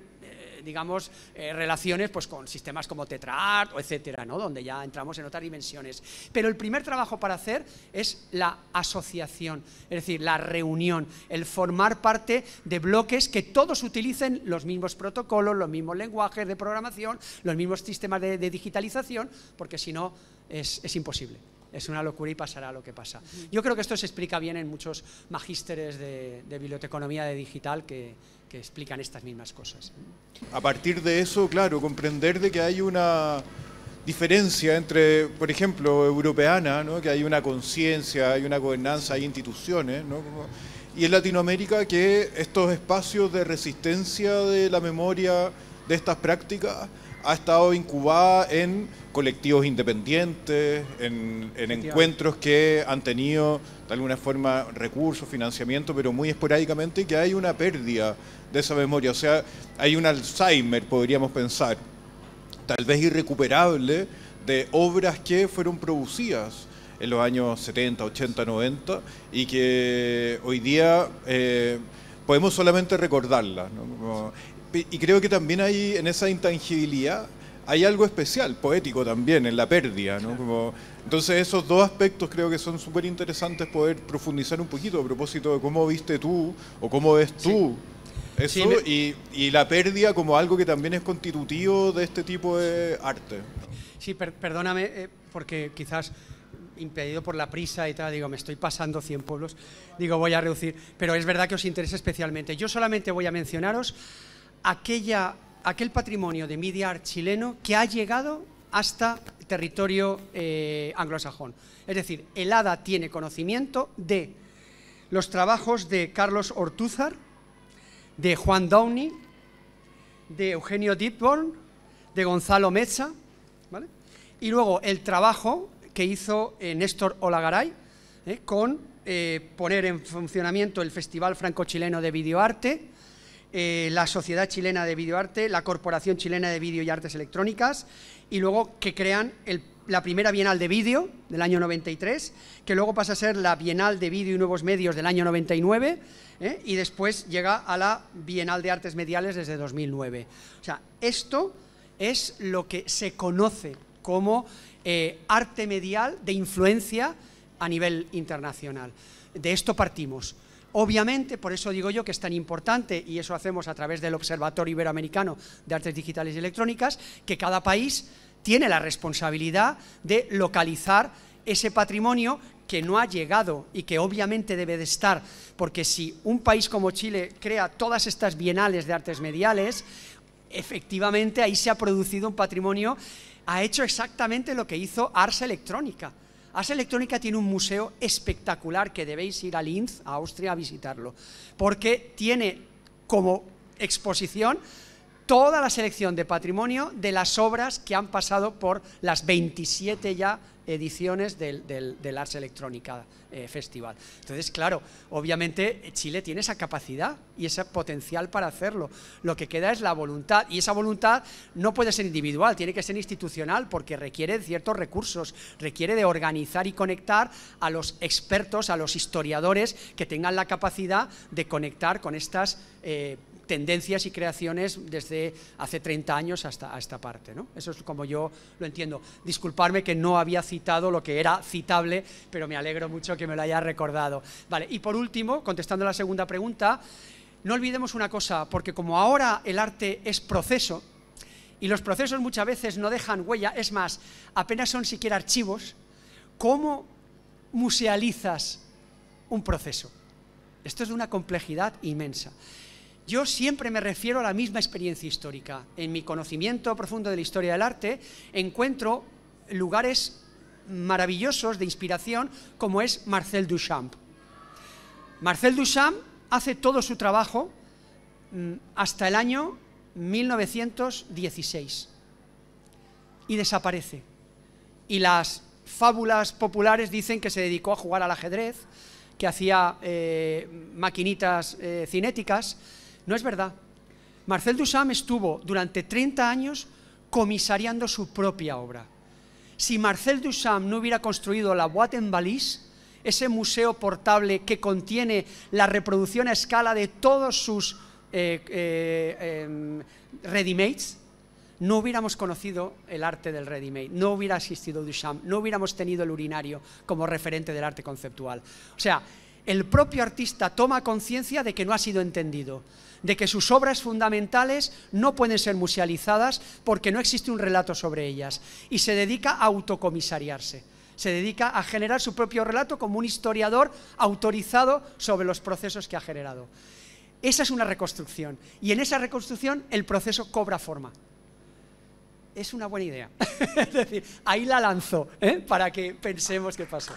digamos, eh, relaciones pues, con sistemas como TetraArt o etcétera, ¿no? donde ya entramos en otras dimensiones. Pero el primer trabajo para hacer es la asociación, es decir, la reunión, el formar parte de bloques que todos utilicen los mismos protocolos, los mismos lenguajes de programación, los mismos sistemas de, digitalización, porque si no es, imposible es una locura y pasará lo que pasa. Yo creo que esto se explica bien en muchos magísteres de biblioteconomía de digital que, que explican estas mismas cosas. A partir de eso, claro, comprender de que hay una diferencia entre, por ejemplo, europeana, ¿no? que hay una conciencia, hay una gobernanza, hay instituciones, y en Latinoamérica que estos espacios de resistencia de la memoria de estas prácticas ha estado incubada en colectivos independientes, en, encuentros que han tenido de alguna forma recursos, financiamiento, pero muy esporádicamente y que hay una pérdida de esa memoria. O sea, hay un Alzheimer, podríamos pensar, tal vez irrecuperable, de obras que fueron producidas en los años 70, 80, 90 y que hoy día... Eh, podemos solamente recordarlas y creo que también hay en esa intangibilidad hay algo especial, poético también, en la pérdida. ¿no? Como, entonces esos dos aspectos creo que son súper interesantes poder profundizar un poquito a propósito de cómo viste tú o cómo ves tú eso y, y, la pérdida como algo que también es constitutivo de este tipo de arte. Sí, perdóname, eh, porque quizás impedido por la prisa y tal, digo, me estoy pasando 100 pueblos, digo, voy a reducir, pero es verdad que os interesa especialmente. Yo solamente voy a mencionaros aquella, aquel patrimonio de media art chileno que ha llegado hasta territorio eh, anglosajón. Es decir, el ADA tiene conocimiento de los trabajos de Carlos Ortúzar, de Juan Downey, de Eugenio deepborn de Gonzalo Mecha, y luego el trabajo que hizo eh, Néstor Olagaray eh, con poner en funcionamiento el Festival Franco-Chileno de Videoarte, eh, la Sociedad Chilena de Videoarte, la Corporación Chilena de Video y Artes Electrónicas, y luego que crean la primera Bienal de Vídeo del año 93, que luego pasa a ser la Bienal de Vídeo y Nuevos Medios del año 99, ¿eh? y después llega a la Bienal de Artes Mediales desde 2009. O sea, esto es lo que se conoce como eh, arte medial de influencia a nivel internacional. De esto partimos. Obviamente, por eso digo yo que es tan importante, y eso hacemos a través del Observatorio Iberoamericano de Artes Digitales y Electrónicas, que cada país tiene la responsabilidad de localizar ese patrimonio que no ha llegado y que obviamente debe de estar, porque si un país como Chile crea todas estas bienales de artes mediales, efectivamente ahí se ha producido un patrimonio, ha hecho exactamente lo que hizo Ars Electrónica Asa Electrónica tiene un museo espectacular que debéis ir a Linz, a Austria, a visitarlo, porque tiene como exposición toda la selección de patrimonio de las obras que han pasado por las 27 ya ediciones del, del, Arts Electrónica eh, Festival. Entonces, claro, obviamente eh, Chile tiene esa capacidad y ese potencial para hacerlo. Lo que queda es la voluntad y esa voluntad no puede ser individual, tiene que ser institucional porque requiere ciertos recursos, requiere de organizar y conectar a los expertos, a los historiadores que tengan la capacidad de conectar con estas... Eh, tendencias y creaciones desde hace 30 años hasta esta parte. ¿no? Eso es como yo lo entiendo. Disculparme que no había citado lo que era citable, pero me alegro mucho que me lo haya recordado. Vale, y por último, contestando a la segunda pregunta, no olvidemos una cosa, porque como ahora el arte es proceso, y los procesos muchas veces no dejan huella, es más, apenas son siquiera archivos, ¿cómo musealizas un proceso? Esto es de una complejidad inmensa. Yo siempre me refiero a la misma experiencia histórica. En mi conocimiento profundo de la historia del arte encuentro lugares maravillosos de inspiración como es Marcel Duchamp. Marcel Duchamp hace todo su trabajo mm, hasta el año 1916 y desaparece. Y las fábulas populares dicen que se dedicó a jugar al ajedrez, que hacía eh, maquinitas eh, cinéticas no es verdad. Marcel Duchamp estuvo durante 30 años comisariando su propia obra. Si Marcel Duchamp no hubiera construido la Boîte en Valise, ese museo portable que contiene la reproducción a escala de todos sus eh, eh, em, ready-mades, no hubiéramos conocido el arte del ready-made, no hubiera existido Duchamp, no hubiéramos tenido el urinario como referente del arte conceptual. O sea, el propio artista toma conciencia de que no ha sido entendido de que sus obras fundamentales no pueden ser musealizadas porque no existe un relato sobre ellas y se dedica a autocomisariarse se dedica a generar su propio relato como un historiador autorizado sobre los procesos que ha generado. Esa es una reconstrucción y en esa reconstrucción el proceso cobra forma. Es una buena idea. es decir, ahí la lanzo ¿eh? para que pensemos qué pasó.